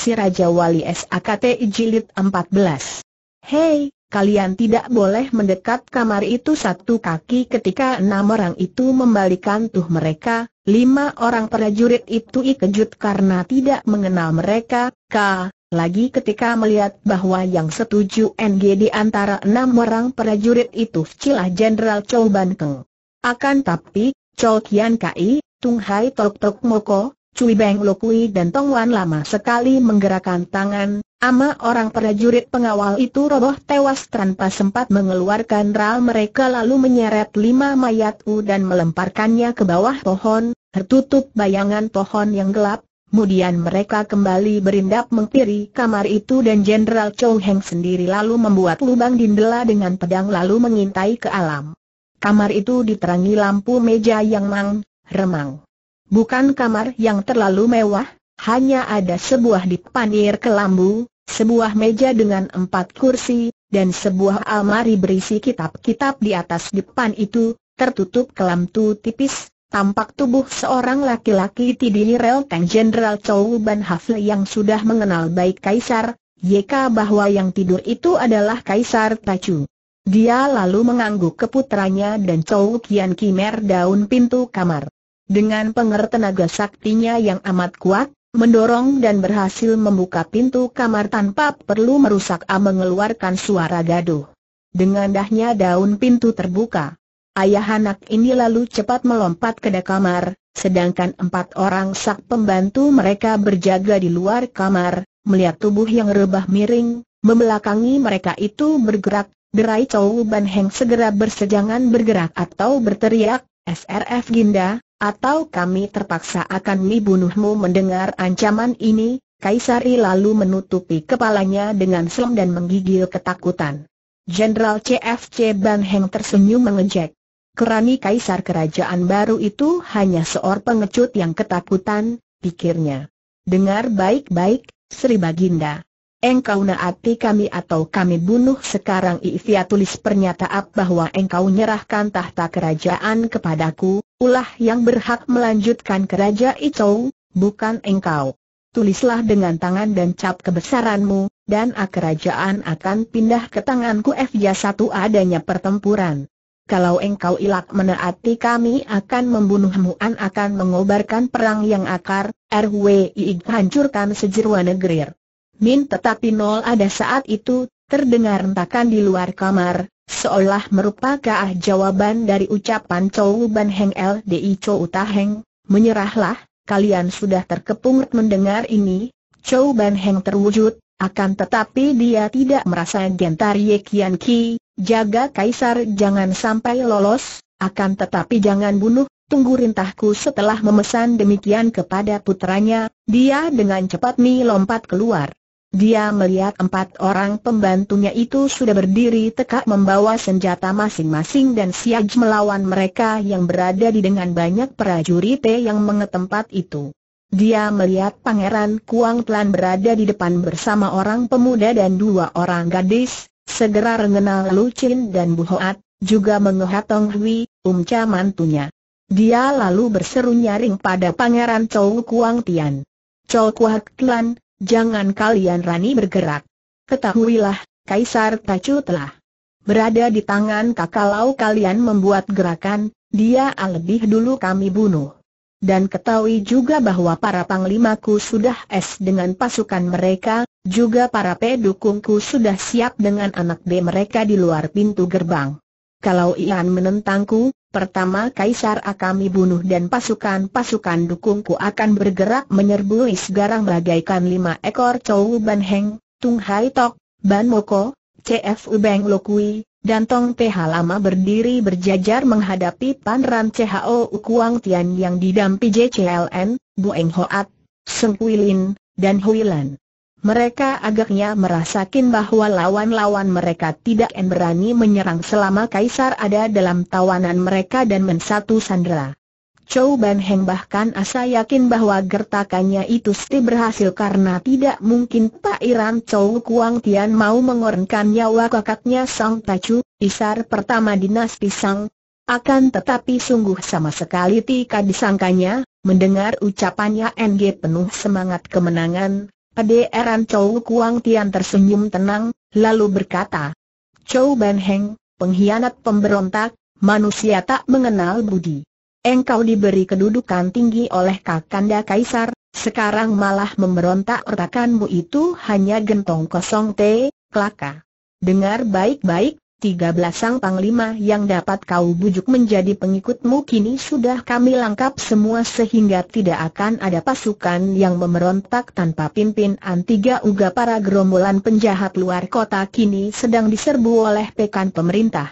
Si Raja Wali SAKT Jilid 14. Hei, kalian tidak boleh mendekat kamar itu satu kaki ketika enam orang itu membalikan tuh mereka, lima orang prajurit itu ikejut karena tidak mengenal mereka, K. Lagi ketika melihat bahwa yang setuju NG di antara enam orang prajurit itu cilah Jenderal Chow Ban Keng. Akan tapi, Chow Kian Kai, Tung Hai Tok Tok Moko, Cui Beng Lokui dan Tong Wan lama sekali menggerakkan tangan, ama orang prajurit pengawal itu roboh tewas tanpa sempat mengeluarkan ral mereka lalu menyeret lima mayat U dan melemparkannya ke bawah pohon, tertutup bayangan pohon yang gelap, Kemudian mereka kembali berindap mengkiri kamar itu dan Jenderal Chong Heng sendiri lalu membuat lubang di dengan pedang lalu mengintai ke alam. Kamar itu diterangi lampu meja yang mang, remang. Bukan kamar yang terlalu mewah, hanya ada sebuah dipanir kelambu, sebuah meja dengan empat kursi, dan sebuah almari berisi kitab-kitab di atas depan itu, tertutup kelam tu tipis, tampak tubuh seorang laki-laki Tidini Relteng Jenderal Chou Ban Hafle yang sudah mengenal baik Kaisar, YK bahwa yang tidur itu adalah Kaisar Tachu. Dia lalu mengangguk ke putranya dan Chou Kian Kimer daun pintu kamar. Dengan tenaga saktinya yang amat kuat, mendorong dan berhasil membuka pintu kamar tanpa perlu merusak A mengeluarkan suara gaduh. Dengan dahnya daun pintu terbuka. Ayah anak ini lalu cepat melompat ke dalam kamar, sedangkan empat orang sak pembantu mereka berjaga di luar kamar, melihat tubuh yang rebah miring, membelakangi mereka itu bergerak, derai Chow Ban Heng segera bersejangan bergerak atau berteriak, SRF Ginda, atau kami terpaksa akan membunuhmu mendengar ancaman ini, Kaisari lalu menutupi kepalanya dengan selam dan menggigil ketakutan. Jenderal CFC Ban Heng tersenyum mengejek. Kerani kaisar kerajaan baru itu hanya seor pengecut yang ketakutan, pikirnya. Dengar baik-baik, Sri Baginda. Engkau naati kami atau kami bunuh sekarang Ifia tulis pernyataan bahwa engkau menyerahkan tahta kerajaan kepadaku, Ulah yang berhak melanjutkan keraja itu, bukan engkau. Tulislah dengan tangan dan cap kebesaranmu, dan kerajaan akan pindah ke tanganku Fja satu adanya pertempuran. Kalau engkau ilak menaati kami akan membunuhmu dan akan mengobarkan perang yang akar, RWI hancurkan sejerwa negeri. Min tetapi nol ada saat itu, terdengar rentakan di luar kamar, seolah merupakan jawaban dari ucapan Chou Ban Heng LDI Chou Ta Heng, menyerahlah, kalian sudah terkepung mendengar ini, Chou Ban Heng terwujud, akan tetapi dia tidak merasa gentar Ye Kian Ki, jaga kaisar jangan sampai lolos, akan tetapi jangan bunuh, tunggu rintahku setelah memesan demikian kepada putranya, dia dengan cepat melompat keluar. Dia melihat empat orang pembantunya itu sudah berdiri tegak membawa senjata masing-masing dan siap melawan mereka yang berada di dengan banyak prajurit yang mengetempat itu. Dia melihat Pangeran Kuang Tlan berada di depan bersama orang pemuda dan dua orang gadis, segera mengenal Lu Chin dan Bu Hoat, juga mengohat Tong Hui, umca mantunya. Dia lalu berseru nyaring pada Pangeran Chow Kuang Tian. Chow Kuang Tlan, Jangan kalian rani bergerak. Ketahuilah, Kaisar Tacu telah berada di tangan Lau kalian membuat gerakan, dia lebih dulu kami bunuh. Dan ketahui juga bahwa para panglimaku sudah es dengan pasukan mereka, juga para pedukungku sudah siap dengan anak B mereka di luar pintu gerbang kalau Ian menentangku, pertama Kaisar akan dibunuh dan pasukan-pasukan dukungku akan bergerak menyerbu Isgarang bagaikan lima ekor cowok Ban Heng, Tung Hai Tok, Ban Moko, CF Ubeng Lokui, dan Tong th lama berdiri berjajar menghadapi Panran CHO Kuang Tian yang didampi JCLN, Bueng Hoat, Seng Kuilin, dan Huilan. Mereka agaknya merasakin bahwa lawan-lawan mereka tidak berani menyerang selama Kaisar ada dalam tawanan mereka dan mensatu sandera. Chou Ban Heng bahkan asa yakin bahwa gertakannya itu sti berhasil karena tidak mungkin Pak Iran Chou Kuang Tian mau mengorbankan nyawa kakaknya Sang Tachu, isar pertama dinasti Sang. Akan tetapi sungguh sama sekali tika disangkanya, mendengar ucapannya NG penuh semangat kemenangan, Aderan Chow Kuang Tian tersenyum tenang, lalu berkata, Chow Ben Heng, pengkhianat pemberontak, manusia tak mengenal budi. Engkau diberi kedudukan tinggi oleh Kakanda Kaisar, sekarang malah memberontak retakanmu itu hanya gentong kosong te, kelaka. Dengar baik-baik, tiga belasang panglima yang dapat kau bujuk menjadi pengikutmu kini sudah kami lengkap semua sehingga tidak akan ada pasukan yang memerontak tanpa pimpin. Antiga uga para gerombolan penjahat luar kota kini sedang diserbu oleh pekan pemerintah.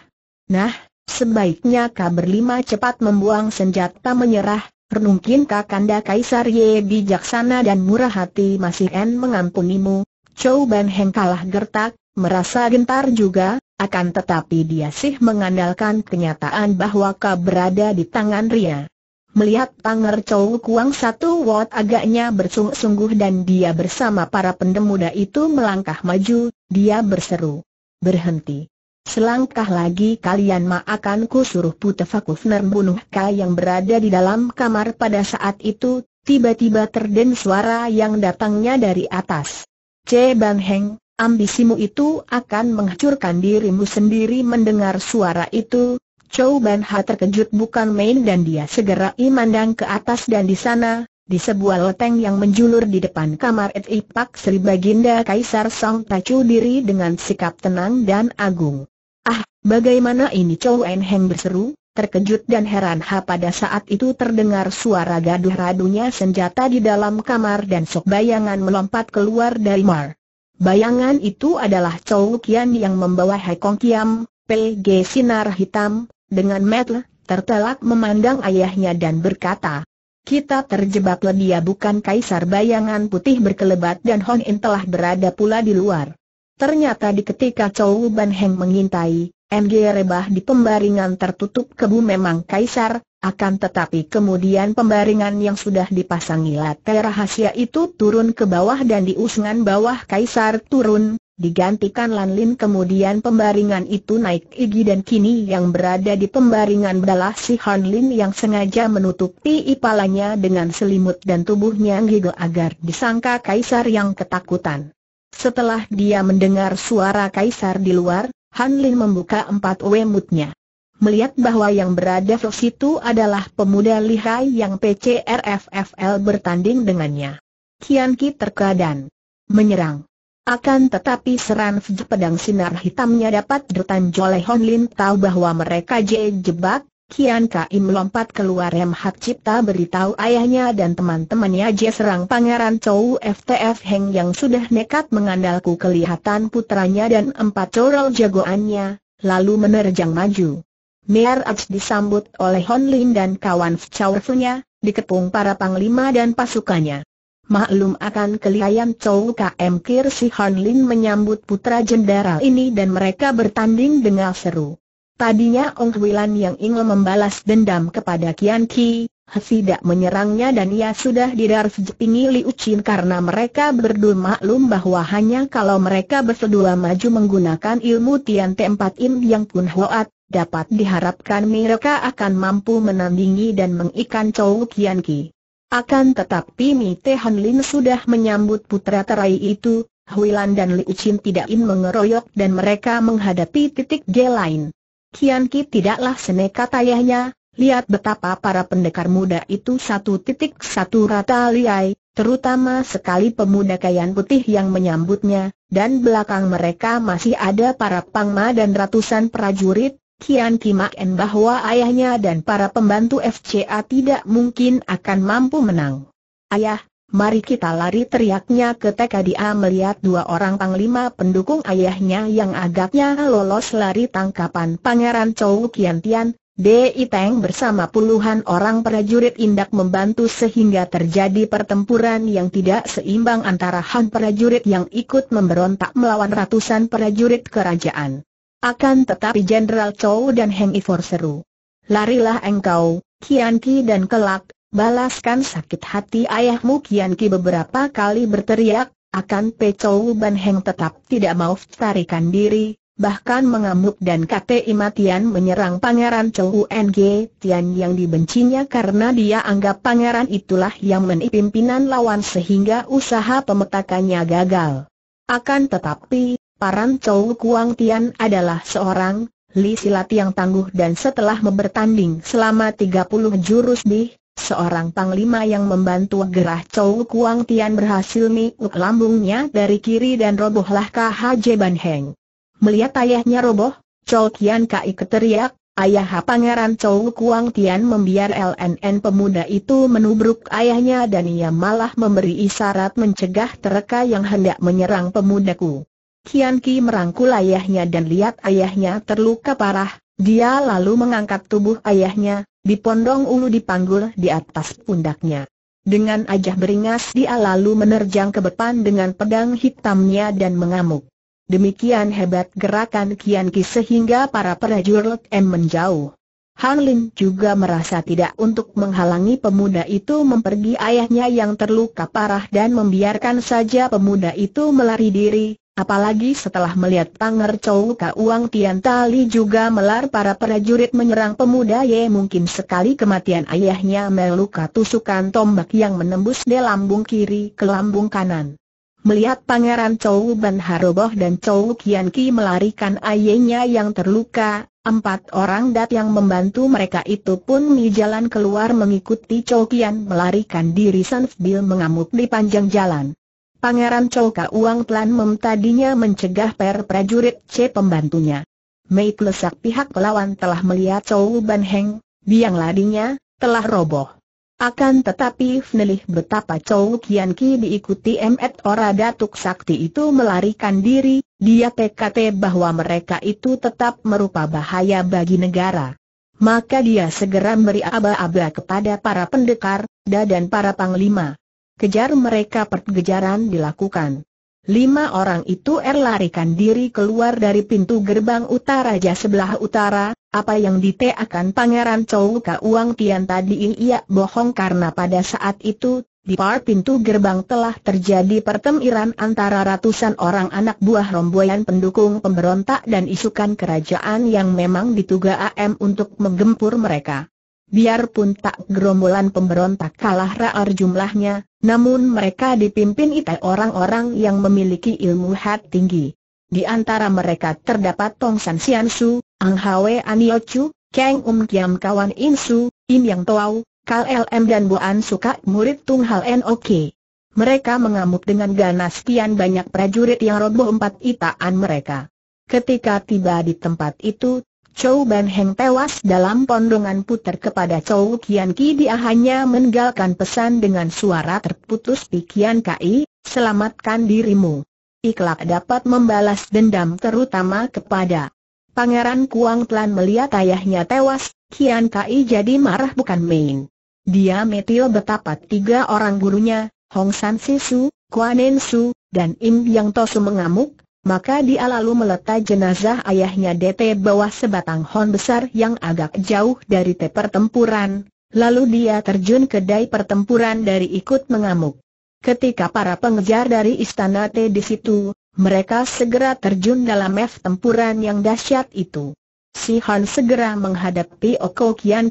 Nah, sebaiknya kau berlima cepat membuang senjata menyerah, renungkin kakanda Kaisar Ye bijaksana dan murah hati masih en mengampunimu, Chou Ban Heng kalah gertak, Merasa gentar juga, akan tetapi dia sih mengandalkan kenyataan bahwa kau berada di tangan Ria. Melihat Panger Chow Kuang satu wot agaknya bersungguh-sungguh dan dia bersama para pendemuda itu melangkah maju, dia berseru. Berhenti. Selangkah lagi kalian ma akan kusuruh Putefakufner bunuh Ka yang berada di dalam kamar pada saat itu, tiba-tiba terdengar suara yang datangnya dari atas. C. Ban Heng, ambisimu itu akan menghancurkan dirimu sendiri mendengar suara itu. Chou Ban Ha terkejut bukan main dan dia segera memandang ke atas dan di sana, di sebuah loteng yang menjulur di depan kamar Edipak Ipak Sri Baginda Kaisar Song Tacu diri dengan sikap tenang dan agung. Ah, bagaimana ini Chou En Heng berseru, Terkejut dan heran Ha pada saat itu terdengar suara gaduh radunya senjata di dalam kamar dan sok bayangan melompat keluar dari mar. Bayangan itu adalah Chou Kian yang membawa Kong Kiam, PG Sinar Hitam, dengan metel, tertelak memandang ayahnya dan berkata, kita terjebak dia bukan kaisar bayangan putih berkelebat dan Hon In telah berada pula di luar. Ternyata di ketika Chou Ban Heng mengintai, MG Rebah di pembaringan tertutup kebu memang kaisar, akan tetapi kemudian pembaringan yang sudah dipasangi latai rahasia itu turun ke bawah dan diusungan bawah kaisar turun, digantikan Lanlin kemudian pembaringan itu naik Igi dan kini yang berada di pembaringan adalah si Hanlin yang sengaja menutupi ipalanya dengan selimut dan tubuhnya Gigo agar disangka kaisar yang ketakutan. Setelah dia mendengar suara kaisar di luar, Hanlin membuka empat wemutnya melihat bahwa yang berada di situ adalah pemuda lihai yang PCRFFL bertanding dengannya. Kian Ki terkadang Menyerang. Akan tetapi seran pedang sinar hitamnya dapat ditanjol oleh Hon Lin tahu bahwa mereka jejebak, Kian Kaim melompat keluar Rem Hak Cipta beritahu ayahnya dan teman-temannya Je serang Pangeran Chou FTF Heng yang sudah nekat mengandalku kelihatan putranya dan empat corol jagoannya, lalu menerjang maju. Abs disambut oleh Hon Lin dan kawan Chowerfunya, dikepung para panglima dan pasukannya. Maklum akan kelihayan Chow KM Kir si Hon Lin menyambut putra jenderal ini dan mereka bertanding dengan seru. Tadinya Ong Wilan yang ingin membalas dendam kepada Kian Ki, tidak menyerangnya dan ia sudah jepingi Liu Chin karena mereka berdua maklum bahwa hanya kalau mereka berdua maju menggunakan ilmu Tian T4 Im yang Kun Hoat, dapat diharapkan mereka akan mampu menandingi dan mengikan Chow Kian Ki. Akan tetapi Mi Te Han Lin sudah menyambut putra terai itu, Huilan dan Liu Chin tidak ingin mengeroyok dan mereka menghadapi titik G lain. Kian Ki tidaklah senekat ayahnya, lihat betapa para pendekar muda itu satu titik satu rata liai, terutama sekali pemuda kayan putih yang menyambutnya, dan belakang mereka masih ada para pangma dan ratusan prajurit, Kian En bahwa ayahnya dan para pembantu FCA tidak mungkin akan mampu menang. Ayah, mari kita lari teriaknya ketika dia melihat dua orang panglima pendukung ayahnya yang agaknya lolos lari tangkapan Pangeran Chou Kian Tian, D.I. Teng bersama puluhan orang prajurit indak membantu sehingga terjadi pertempuran yang tidak seimbang antara han prajurit yang ikut memberontak melawan ratusan prajurit kerajaan. Akan tetapi Jenderal Chow dan Heng Ifor seru. Larilah engkau, Kian Ki dan kelak, balaskan sakit hati ayahmu Kian Ki beberapa kali berteriak, akan Pe Chow dan Heng tetap tidak mau tarikan diri, bahkan mengamuk dan KTI Matian menyerang Pangeran Chow Ng Tian yang dibencinya karena dia anggap Pangeran itulah yang menipimpinan lawan sehingga usaha pemetakannya gagal. Akan tetapi, Paran Chou Kuang Tian adalah seorang Li Silat yang tangguh dan setelah mempertanding selama 30 jurus di Seorang panglima yang membantu gerah Chou Kuang Tian berhasil miuk lambungnya dari kiri dan robohlah KHJ Ban Heng. Melihat ayahnya roboh, Chou Kian Kai keteriak, ayah pangeran Chou Kuang Tian membiar LNN pemuda itu menubruk ayahnya dan ia malah memberi isyarat mencegah tereka yang hendak menyerang pemudaku. Kian Ki merangkul ayahnya dan lihat ayahnya terluka parah, dia lalu mengangkat tubuh ayahnya, dipondong ulu dipanggul di atas pundaknya. Dengan ajah beringas dia lalu menerjang ke depan dengan pedang hitamnya dan mengamuk. Demikian hebat gerakan Kian Ki sehingga para prajurit M menjauh. Han Lin juga merasa tidak untuk menghalangi pemuda itu mempergi ayahnya yang terluka parah dan membiarkan saja pemuda itu melari diri, Apalagi setelah melihat Panger Chow Kauang Tian Tali juga melar para prajurit menyerang pemuda Ye mungkin sekali kematian ayahnya meluka tusukan tombak yang menembus dari lambung kiri ke lambung kanan. Melihat Pangeran Chow Ban Haroboh dan Chow Kian Ki melarikan ayahnya yang terluka, empat orang dat yang membantu mereka itu pun di jalan keluar mengikuti Chow Kian melarikan diri Sanfbil mengamuk di panjang jalan. Pangeran Congka Uang Plan Mem tadinya mencegah per prajurit C pembantunya. Mei Klesak pihak lawan telah melihat Chow Ban Heng, biang ladinya, telah roboh. Akan tetapi Fnelih betapa Chow Kian Ki diikuti Met Ora Datuk Sakti itu melarikan diri, dia TKT bahwa mereka itu tetap merupa bahaya bagi negara. Maka dia segera beri aba-aba kepada para pendekar, dan para panglima kejar mereka pergejaran dilakukan. Lima orang itu erlarikan diri keluar dari pintu gerbang utara raja sebelah utara, apa yang diteakan Pangeran Chow Ka Uang Tian tadi ia bohong karena pada saat itu di par pintu gerbang telah terjadi pertemiran antara ratusan orang anak buah romboyan pendukung pemberontak dan isukan kerajaan yang memang dituga AM untuk menggempur mereka. Biarpun tak gerombolan pemberontak kalah raar jumlahnya, namun mereka dipimpin oleh orang-orang yang memiliki ilmu hat tinggi. Di antara mereka terdapat Tong San Sian Su, Ang Hwe Anio Chu, Kang Um Kiam Kawan In Su, Im Yang Toau, Kal LM dan Buan Suka murid Tung Hal Nok. Mereka mengamuk dengan ganas kian banyak prajurit yang roboh empat itaan mereka. Ketika tiba di tempat itu, Chou Ban Heng tewas dalam pondongan puter kepada Chou Kian Ki dia hanya meninggalkan pesan dengan suara terputus pikian Ki, selamatkan dirimu. Iklak dapat membalas dendam terutama kepada Pangeran Kuang Tlan melihat ayahnya tewas, Kian Kai jadi marah bukan main. Dia metil betapa tiga orang gurunya, Hong San Sisu, Kuan Su, dan Im Yang Tosu mengamuk, maka dia lalu meletak jenazah ayahnya DT bawah sebatang hon besar yang agak jauh dari pertempuran, lalu dia terjun ke dai pertempuran dari ikut mengamuk. Ketika para pengejar dari istana T di situ, mereka segera terjun dalam F tempuran yang dahsyat itu. Si Han segera menghadapi Oko Kian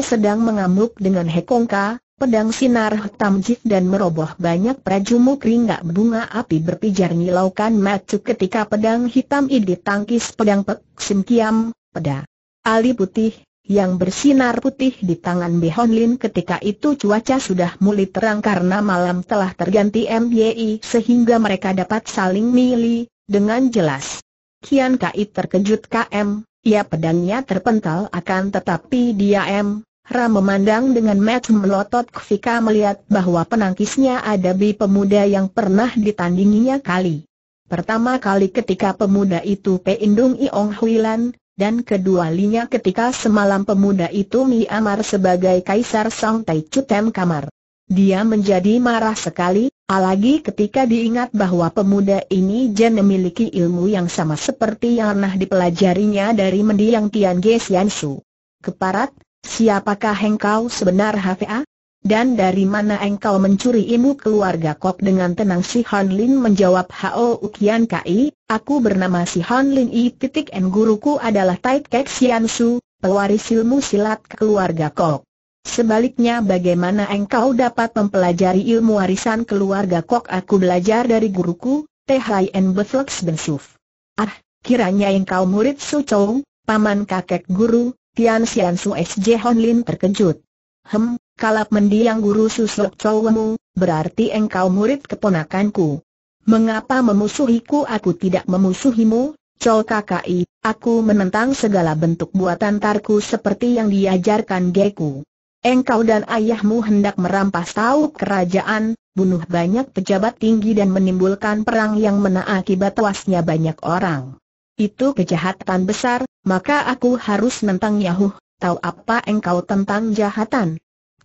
sedang mengamuk dengan Hekong Ka, Pedang sinar hitam jik dan meroboh banyak prajumu keringgak bunga api berpijar nyilaukan macu ketika pedang hitam ini tangkis pedang pek sim kiam, peda. Ali putih, yang bersinar putih di tangan Behon Lin ketika itu cuaca sudah mulai terang karena malam telah terganti MBI sehingga mereka dapat saling mili, dengan jelas. Kian Kai terkejut KM, ia ya pedangnya terpental akan tetapi dia M Ram memandang dengan match melotot Kvika melihat bahwa penangkisnya ada bi pemuda yang pernah ditandinginya kali. Pertama kali ketika pemuda itu Peindung Iong Huilan, dan kedua linya ketika semalam pemuda itu Miamar sebagai Kaisar Song Tai Chutem Kamar. Dia menjadi marah sekali, alagi ketika diingat bahwa pemuda ini jen memiliki ilmu yang sama seperti yang pernah dipelajarinya dari mendiang Tian Ge Sian Su. Keparat, Siapakah engkau sebenar HVA? Dan dari mana engkau mencuri ilmu keluarga Kok dengan tenang si Han Lin menjawab Hao Ukian Kai, aku bernama si Han Lin I titik N guruku adalah Tai Kek Sian Su, pewaris ilmu silat keluarga Kok. Sebaliknya bagaimana engkau dapat mempelajari ilmu warisan keluarga Kok aku belajar dari guruku, N Beflux Bensuf. Ah, kiranya engkau murid Su Chou, paman kakek guru, Tian Xian Su SJ Hon Lin terkejut. Hem, kalap mendiang guru susuk cowemu, berarti engkau murid keponakanku. Mengapa memusuhiku aku tidak memusuhimu, Col KKI, aku menentang segala bentuk buatan tarku seperti yang diajarkan Geku. Engkau dan ayahmu hendak merampas tahu kerajaan, bunuh banyak pejabat tinggi dan menimbulkan perang yang menaakibat akibat tewasnya banyak orang. Itu kejahatan besar, maka aku harus nentang Yahuh, tahu apa engkau tentang jahatan.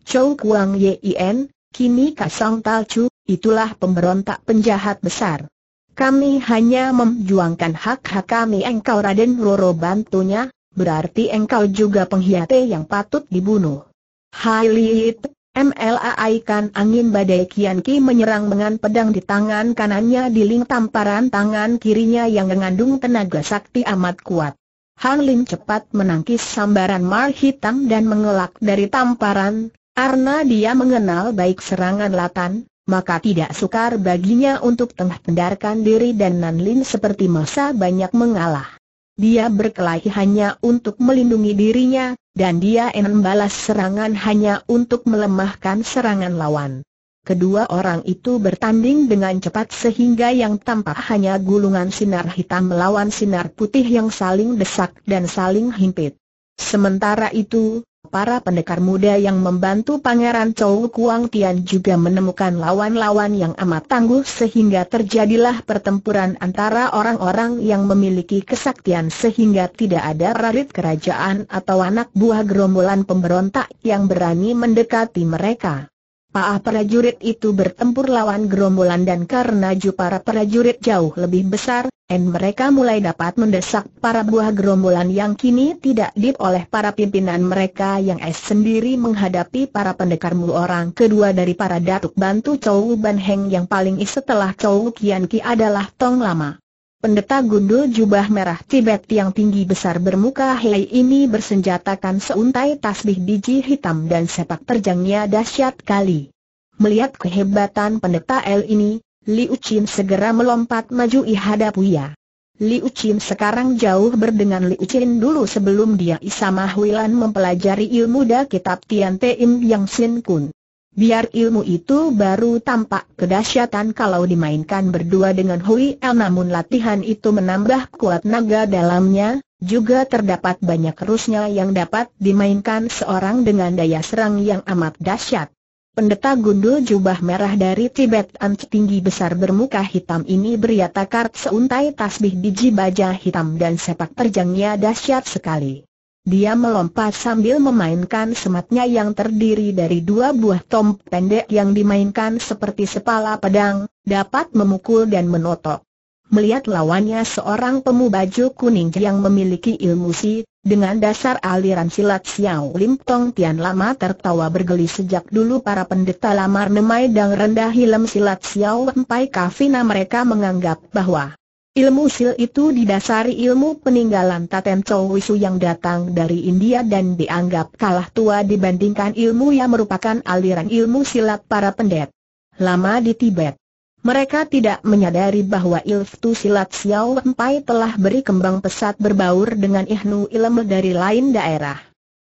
Chou Kuang Yien, kini Tal Talcu, itulah pemberontak penjahat besar. Kami hanya memjuangkan hak-hak kami engkau Raden Roro bantunya, berarti engkau juga penghiate yang patut dibunuh. Hai Liit, MLAI kan angin badai Kian Ki menyerang dengan pedang di tangan kanannya di ling tamparan tangan kirinya yang mengandung tenaga sakti amat kuat. Hang Lin cepat menangkis sambaran Mar Hitam dan mengelak dari tamparan, karena dia mengenal baik serangan latan, maka tidak sukar baginya untuk tengah pendarkan diri dan Nan Lin seperti masa banyak mengalah. Dia berkelahi hanya untuk melindungi dirinya, dan dia ingin balas serangan hanya untuk melemahkan serangan lawan. Kedua orang itu bertanding dengan cepat sehingga yang tampak hanya gulungan sinar hitam melawan sinar putih yang saling desak dan saling himpit. Sementara itu, para pendekar muda yang membantu Pangeran Chou Kuang Tian juga menemukan lawan-lawan yang amat tangguh sehingga terjadilah pertempuran antara orang-orang yang memiliki kesaktian sehingga tidak ada rarit kerajaan atau anak buah gerombolan pemberontak yang berani mendekati mereka. Paah prajurit itu bertempur lawan gerombolan dan karena ju para prajurit jauh lebih besar, dan mereka mulai dapat mendesak para buah gerombolan yang kini tidak dip oleh para pimpinan mereka yang es sendiri menghadapi para pendekar mu orang kedua dari para datuk bantu Chow Ban Heng yang paling is setelah Chow Kian Ki adalah Tong Lama. Pendeta gundul jubah merah Tibet yang tinggi besar bermuka hei ini bersenjatakan seuntai tasbih biji hitam dan sepak terjangnya dahsyat kali. Melihat kehebatan pendeta El ini, Liu Qin segera melompat maju ihadap Uya. Liu Qin sekarang jauh berdengan Liu Qin dulu sebelum dia Isamah Wilan mempelajari ilmu da kitab Tian Te Im Yang Sin Kun. Biar ilmu itu baru tampak kedahsyatan kalau dimainkan berdua dengan Hui El namun latihan itu menambah kuat naga dalamnya, juga terdapat banyak rusnya yang dapat dimainkan seorang dengan daya serang yang amat dahsyat. Pendeta gundul jubah merah dari Tibet Anc tinggi besar bermuka hitam ini kart seuntai tasbih biji baja hitam dan sepak terjangnya dahsyat sekali. Dia melompat sambil memainkan sematnya yang terdiri dari dua buah tom pendek yang dimainkan seperti sepala pedang, dapat memukul dan menotok. Melihat lawannya seorang pemu baju kuning yang memiliki ilmu si, dengan dasar aliran silat Xiao Lim Tong Tian lama tertawa bergeli sejak dulu para pendeta lamar nemai dan rendah hilam silat Xiao Empai Kafina mereka menganggap bahwa Ilmu sil itu didasari ilmu peninggalan Taten Chow Wisu yang datang dari India dan dianggap kalah tua dibandingkan ilmu yang merupakan aliran ilmu silat para pendet. Lama di Tibet. Mereka tidak menyadari bahwa ilmu silat Xiao Empai telah beri kembang pesat berbaur dengan ihnu ilmu dari lain daerah.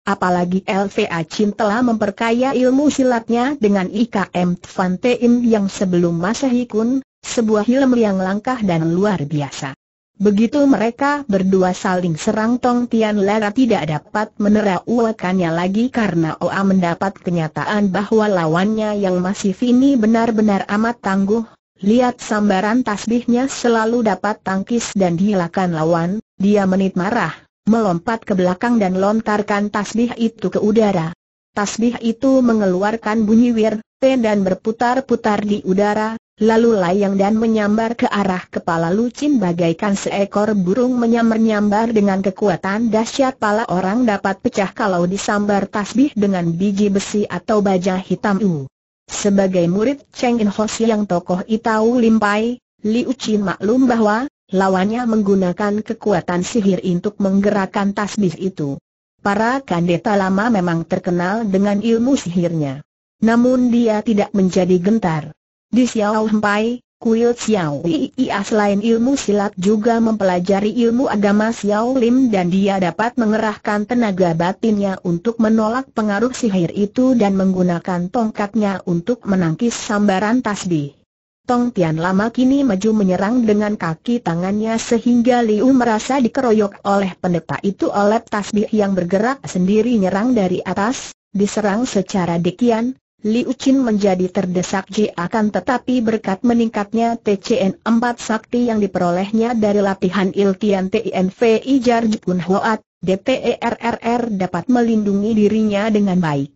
Apalagi LVA Chin telah memperkaya ilmu silatnya dengan IKM Tvan Teim yang sebelum Masehi Kun, sebuah ilmu yang langkah dan luar biasa. Begitu mereka berdua saling serang Tong Tian Lera tidak dapat menera ulekannya lagi karena Oa mendapat kenyataan bahwa lawannya yang masih ini benar-benar amat tangguh. Lihat sambaran tasbihnya selalu dapat tangkis dan dihilakan lawan, dia menit marah, melompat ke belakang dan lontarkan tasbih itu ke udara. Tasbih itu mengeluarkan bunyi wir, dan berputar-putar di udara, lalu layang dan menyambar ke arah kepala Lucin bagaikan seekor burung menyambar-nyambar dengan kekuatan dahsyat pala orang dapat pecah kalau disambar tasbih dengan biji besi atau baja hitam u. Sebagai murid Cheng In Hoshi yang tokoh Itau Limpai, Liu Chin maklum bahwa lawannya menggunakan kekuatan sihir untuk menggerakkan tasbih itu. Para kandeta lama memang terkenal dengan ilmu sihirnya. Namun dia tidak menjadi gentar. Di Xiao Hempai, Kuil Xiao Ia ah, selain ilmu silat juga mempelajari ilmu agama Xiao Lim dan dia dapat mengerahkan tenaga batinnya untuk menolak pengaruh sihir itu dan menggunakan tongkatnya untuk menangkis sambaran tasbih. Tong Tian lama kini maju menyerang dengan kaki tangannya sehingga Liu merasa dikeroyok oleh pendeta itu oleh tasbih yang bergerak sendiri nyerang dari atas, diserang secara dekian, Li Qin menjadi terdesak j, akan tetapi berkat meningkatnya TCN 4 sakti yang diperolehnya dari latihan Iltian TINVI Jarjukun Hoat, DPERRR dapat melindungi dirinya dengan baik.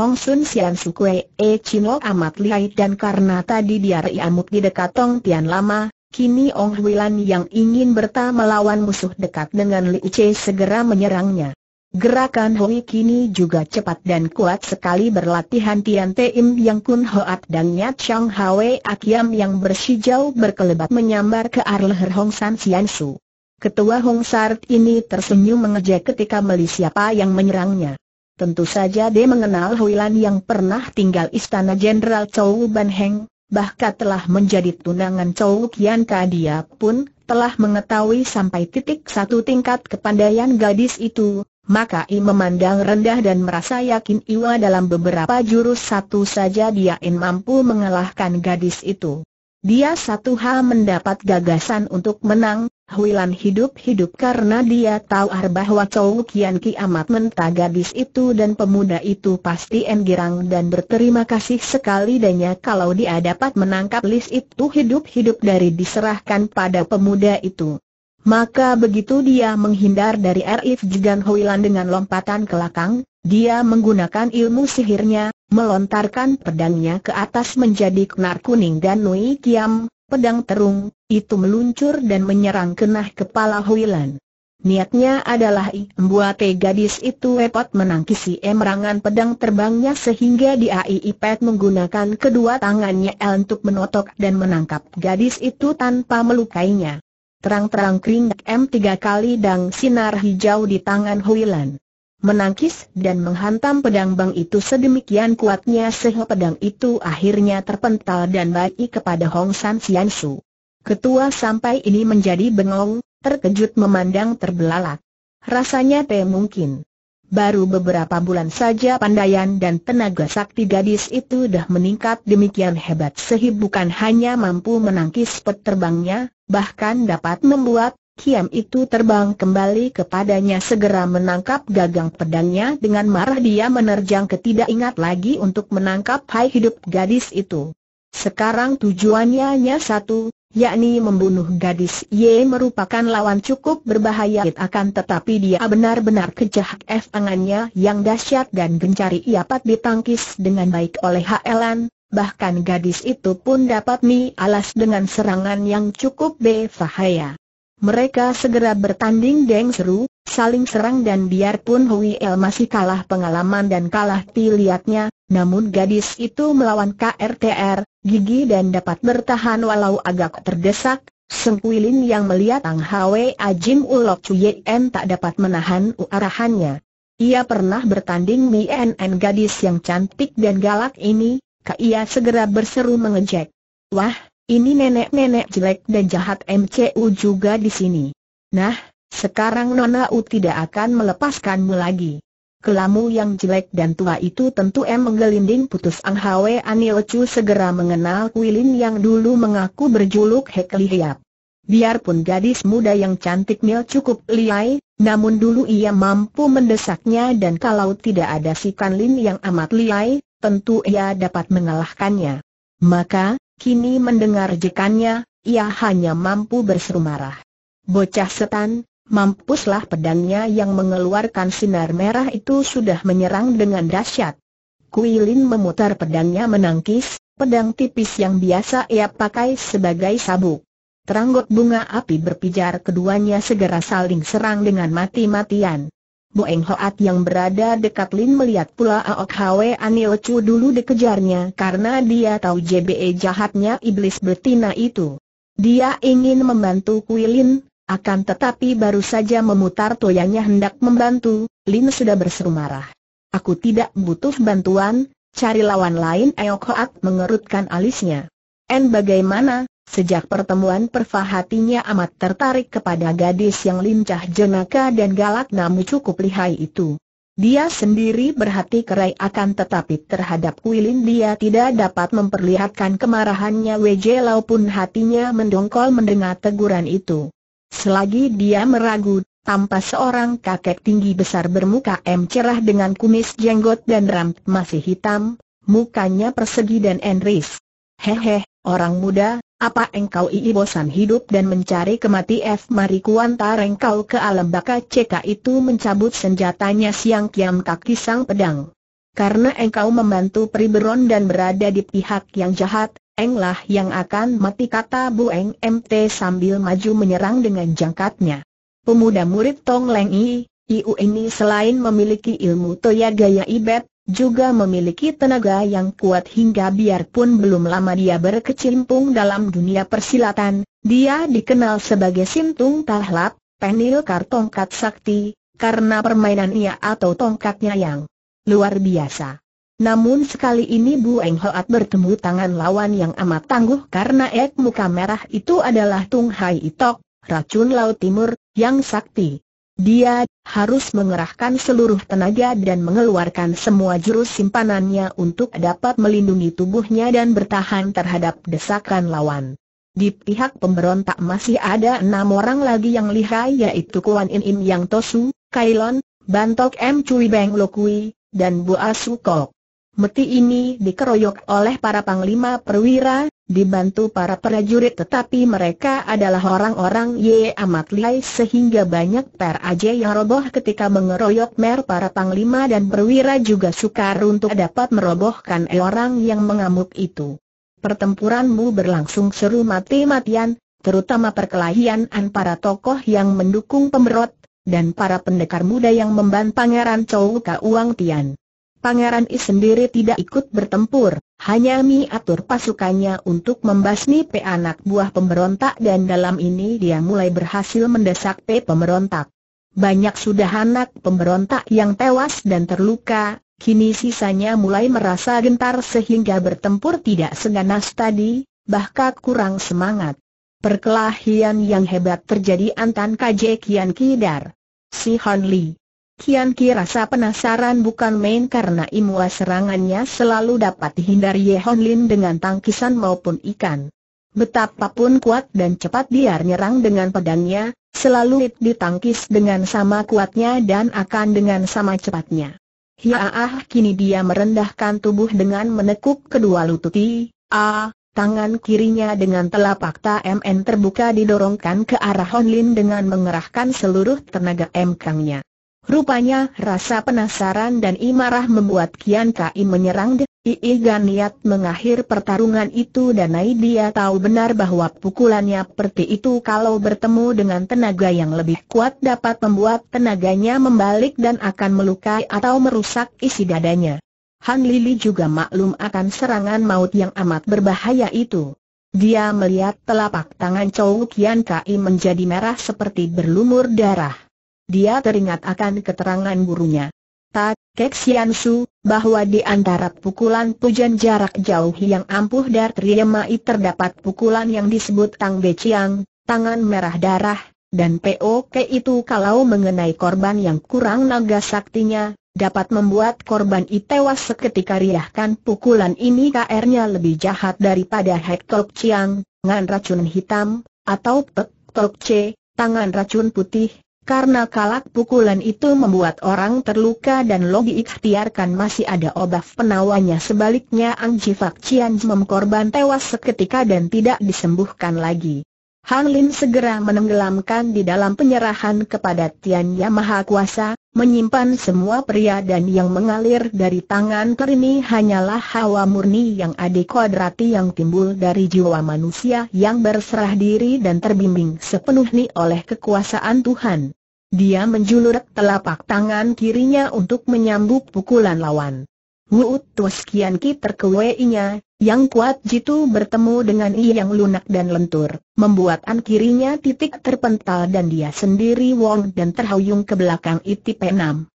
Hong Sun Sian Sukwe E Chino amat lihai dan karena tadi dia amuk di dekat Tong Tian Lama, kini Ong Huilan yang ingin bertah melawan musuh dekat dengan Li Che segera menyerangnya. Gerakan Hui kini juga cepat dan kuat sekali berlatihan Tian Teim Yang Kun Hoat dan Nyat Chang Hwe Akiam yang bersijau berkelebat menyambar ke arah leher Hong San Sian Su. Ketua Hong Sart ini tersenyum mengejek ketika melihat siapa yang menyerangnya. Tentu saja dia mengenal Hui Lan yang pernah tinggal istana Jenderal Chou Ban Heng, bahkan telah menjadi tunangan Chou Kian Ka dia pun telah mengetahui sampai titik satu tingkat kepandaian gadis itu, maka I memandang rendah dan merasa yakin Iwa dalam beberapa jurus satu saja dia In mampu mengalahkan gadis itu. Dia satu hal mendapat gagasan untuk menang, Huilan hidup-hidup karena dia tahu bahwa Chow Kian Ki amat mentah gadis itu dan pemuda itu pasti enggirang dan berterima kasih sekali danya kalau dia dapat menangkap list itu hidup-hidup dari diserahkan pada pemuda itu. Maka begitu dia menghindar dari Erif Jigan Huilan dengan lompatan ke belakang, dia menggunakan ilmu sihirnya, melontarkan pedangnya ke atas menjadi kenar kuning dan Nui Kiam, pedang terung, itu meluncur dan menyerang kenah kepala Huilan. Niatnya adalah membuat gadis itu repot menangkisi emerangan pedang terbangnya sehingga dia Ipet menggunakan kedua tangannya untuk menotok dan menangkap gadis itu tanpa melukainya terang-terang keringat M3 kali dan sinar hijau di tangan Huilan. Menangkis dan menghantam pedang bang itu sedemikian kuatnya sehingga pedang itu akhirnya terpental dan bayi kepada Hong San Sian Su. Ketua sampai ini menjadi bengong, terkejut memandang terbelalak. Rasanya teh mungkin. Baru beberapa bulan saja pandayan dan tenaga sakti gadis itu dah meningkat demikian hebat sehingga bukan hanya mampu menangkis pet terbangnya, bahkan dapat membuat Kiam itu terbang kembali kepadanya segera menangkap gagang pedangnya dengan marah dia menerjang ketidak ingat lagi untuk menangkap hai hidup gadis itu. Sekarang tujuannya hanya satu, yakni membunuh gadis Ye merupakan lawan cukup berbahaya akan tetapi dia benar-benar kejahat F angannya yang dahsyat dan gencari iapat ditangkis dengan baik oleh Helan, bahkan gadis itu pun dapat alas dengan serangan yang cukup berbahaya. Mereka segera bertanding deng seru, saling serang dan biarpun Hui El masih kalah pengalaman dan kalah pilihatnya, namun gadis itu melawan KRTR, gigi dan dapat bertahan walau agak terdesak, Sengkuilin yang melihat Ang Hwe Ajim Ulok En tak dapat menahan uarahannya. Ia pernah bertanding en en gadis yang cantik dan galak ini, ia segera berseru mengejek. Wah, ini nenek-nenek jelek dan jahat MCU juga di sini. Nah, sekarang Nona U tidak akan melepaskanmu lagi. Kelamu yang jelek dan tua itu tentu em menggelinding putus Ang Hwe Aniochu segera mengenal Kuilin yang dulu mengaku berjuluk Hekli Hiap. Biarpun gadis muda yang cantik Mil cukup liai, namun dulu ia mampu mendesaknya dan kalau tidak ada si Kanlin yang amat liai, tentu ia dapat mengalahkannya. Maka, kini mendengar jekannya, ia hanya mampu berseru marah. Bocah setan, mampuslah pedangnya yang mengeluarkan sinar merah itu sudah menyerang dengan dahsyat. Kuilin memutar pedangnya menangkis, pedang tipis yang biasa ia pakai sebagai sabuk. Teranggot bunga api berpijar keduanya segera saling serang dengan mati-matian. Boeng Hoat yang berada dekat Lin melihat pula Aok Hwe Anil Chu dulu dikejarnya karena dia tahu JBE jahatnya iblis betina itu. Dia ingin membantu Kui Lin, akan tetapi baru saja memutar toyanya hendak membantu, Lin sudah berseru marah. Aku tidak butuh bantuan, cari lawan lain Aok Hoat mengerutkan alisnya. En bagaimana, Sejak pertemuan perfahatinya amat tertarik kepada gadis yang lincah jenaka dan galak namun cukup lihai itu. Dia sendiri berhati kerai akan tetapi terhadap Kuilin dia tidak dapat memperlihatkan kemarahannya WJ laupun pun hatinya mendongkol mendengar teguran itu. Selagi dia meragu, tanpa seorang kakek tinggi besar bermuka M cerah dengan kumis jenggot dan rambut masih hitam, mukanya persegi dan enris. Hehe, orang muda, apa engkau ii bosan hidup dan mencari kemati F. Mari kuantar engkau ke alam baka CK itu mencabut senjatanya siang kiam kaki sang pedang. Karena engkau membantu Priberon dan berada di pihak yang jahat, englah yang akan mati kata Bueng MT sambil maju menyerang dengan jangkatnya. Pemuda murid Tong Leng I, Iu ini selain memiliki ilmu toya gaya ibet, juga memiliki tenaga yang kuat hingga biarpun belum lama dia berkecimpung dalam dunia persilatan, dia dikenal sebagai Sintung Tahlap, Penilkar Tongkat Sakti, karena permainannya atau tongkatnya yang luar biasa. Namun sekali ini Bu Eng Hoat bertemu tangan lawan yang amat tangguh karena ek muka merah itu adalah Tung Hai Itok, racun Laut Timur, yang sakti. Dia harus mengerahkan seluruh tenaga dan mengeluarkan semua jurus simpanannya untuk dapat melindungi tubuhnya dan bertahan terhadap desakan lawan. Di pihak pemberontak masih ada enam orang lagi yang lihai yaitu Kuan In In Yang Tosu, Kailon, Bantok M Cui Beng Lokui, dan Bu Asu Kok. Meti ini dikeroyok oleh para panglima perwira, dibantu para prajurit tetapi mereka adalah orang-orang ye amat lihai sehingga banyak per aja yang roboh ketika mengeroyok mer para panglima dan perwira juga sukar untuk dapat merobohkan orang yang mengamuk itu. Pertempuranmu berlangsung seru mati-matian, terutama perkelahian antara tokoh yang mendukung pemberot, dan para pendekar muda yang memban pangeran Chou Ka Uang Tian. Pangeran I sendiri tidak ikut bertempur, hanya miatur pasukannya untuk membasmi P anak buah pemberontak dan dalam ini dia mulai berhasil mendesak P pemberontak. Banyak sudah anak pemberontak yang tewas dan terluka, kini sisanya mulai merasa gentar sehingga bertempur tidak seganas tadi, bahkan kurang semangat. Perkelahian yang hebat terjadi antara KJ Kian Kidar. Si Hon Li, Kian Ki rasa penasaran bukan main karena imua serangannya selalu dapat dihindari Ye Hon Lin dengan tangkisan maupun ikan. Betapapun kuat dan cepat dia nyerang dengan pedangnya, selalu ditangkis dengan sama kuatnya dan akan dengan sama cepatnya. Hiaah kini dia merendahkan tubuh dengan menekuk kedua lututi, a, ah, tangan kirinya dengan telapak TMN terbuka didorongkan ke arah Hon Lin dengan mengerahkan seluruh tenaga M Kangnya. Rupanya rasa penasaran dan imarah membuat Kian Kai menyerang de. Iigan niat mengakhir pertarungan itu dan Nai dia tahu benar bahwa pukulannya seperti itu kalau bertemu dengan tenaga yang lebih kuat dapat membuat tenaganya membalik dan akan melukai atau merusak isi dadanya. Han Lili juga maklum akan serangan maut yang amat berbahaya itu. Dia melihat telapak tangan Chow Kian Kai menjadi merah seperti berlumur darah dia teringat akan keterangan gurunya. Tak, Kek Sian Su, bahwa di antara pukulan pujan jarak jauh yang ampuh dari Yemai terdapat pukulan yang disebut Tang Be Chiang, tangan merah darah, dan POK itu kalau mengenai korban yang kurang naga saktinya, dapat membuat korban itu tewas seketika riahkan pukulan ini KR-nya lebih jahat daripada Tok Chiang, ngan racun hitam, atau Pek Tok Che, tangan racun putih, karena kalak pukulan itu membuat orang terluka dan logi ikhtiarkan masih ada obat penawanya sebaliknya Ang Jifak Cian korban tewas seketika dan tidak disembuhkan lagi. Han Lin segera menenggelamkan di dalam penyerahan kepada Tian Yang Kuasa, menyimpan semua pria dan yang mengalir dari tangan Kerini hanyalah hawa murni yang adikodrati yang timbul dari jiwa manusia yang berserah diri dan terbimbing sepenuhnya oleh kekuasaan Tuhan. Dia menjulur telapak tangan kirinya untuk menyambut pukulan lawan. Wuut Kian Ki terkeweinya, yang kuat jitu bertemu dengan I yang lunak dan lentur, membuat an kirinya titik terpental dan dia sendiri wong dan terhuyung ke belakang iti penam.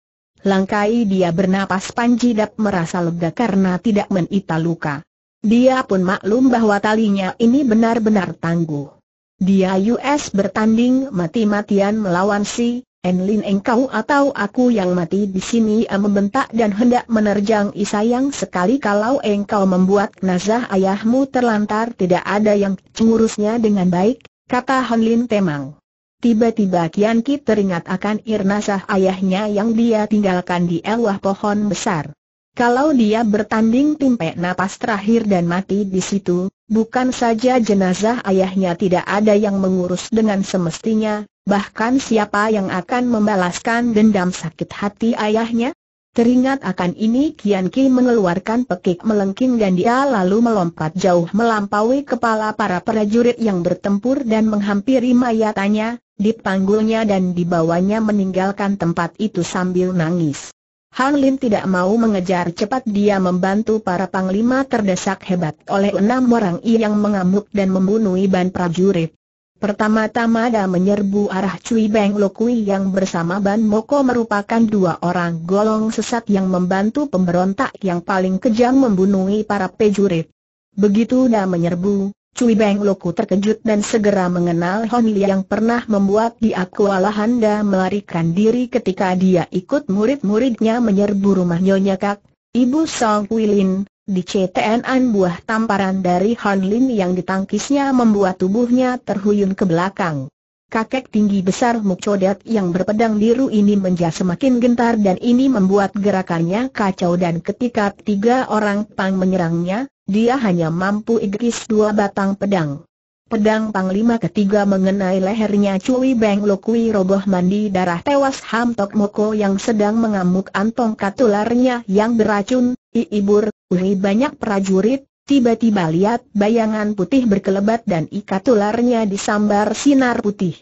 Langkai dia bernapas panji dap merasa lega karena tidak menita luka. Dia pun maklum bahwa talinya ini benar-benar tangguh. Dia US bertanding mati-matian melawan si Enlin engkau atau aku yang mati di sini Ia membentak dan hendak menerjang Isa sayang sekali kalau engkau membuat nazah ayahmu terlantar tidak ada yang mengurusnya dengan baik, kata Honlin Temang. Tiba-tiba Kian Ki teringat akan irnasah ayahnya yang dia tinggalkan di elwah pohon besar. Kalau dia bertanding timpe napas terakhir dan mati di situ, bukan saja jenazah ayahnya tidak ada yang mengurus dengan semestinya, bahkan siapa yang akan membalaskan dendam sakit hati ayahnya? Teringat akan ini Kian Ki mengeluarkan pekik melengking dan dia lalu melompat jauh melampaui kepala para prajurit yang bertempur dan menghampiri mayatannya, dipanggulnya dan dibawanya meninggalkan tempat itu sambil nangis. Hang Lin tidak mau mengejar cepat dia membantu para panglima terdesak hebat oleh enam orang yang mengamuk dan membunuh ban prajurit. Pertama-tama dia menyerbu arah Cui Beng Lokui yang bersama Ban Moko merupakan dua orang golong sesat yang membantu pemberontak yang paling kejam membunuhi para pejurit. Begitu dia menyerbu, Cui Beng Loku terkejut dan segera mengenal Hon Li yang pernah membuat dia kewalahan dan melarikan diri ketika dia ikut murid-muridnya menyerbu rumah Nyonya Kak, Ibu Song Wilin, di CTN An buah tamparan dari Hon Lin yang ditangkisnya membuat tubuhnya terhuyun ke belakang. Kakek tinggi besar Mukcodat yang berpedang biru ini menjadi semakin gentar dan ini membuat gerakannya kacau dan ketika tiga orang pang menyerangnya, dia hanya mampu igris dua batang pedang. Pedang panglima ketiga mengenai lehernya Cui Beng Lokui roboh mandi darah tewas Hamtok Moko yang sedang mengamuk antong katularnya yang beracun, iibur, uhi banyak prajurit, tiba-tiba lihat bayangan putih berkelebat dan ikatularnya disambar sinar putih.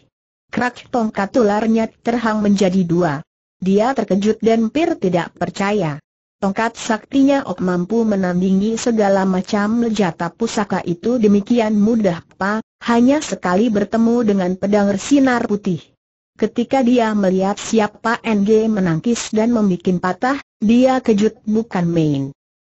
Krak tongkat ularnya terhang menjadi dua. Dia terkejut dan pir tidak percaya. Tongkat saktinya Ok mampu menandingi segala macam lejata pusaka itu demikian mudah pa, hanya sekali bertemu dengan pedang sinar putih. Ketika dia melihat siapa NG menangkis dan membuat patah, dia kejut bukan main.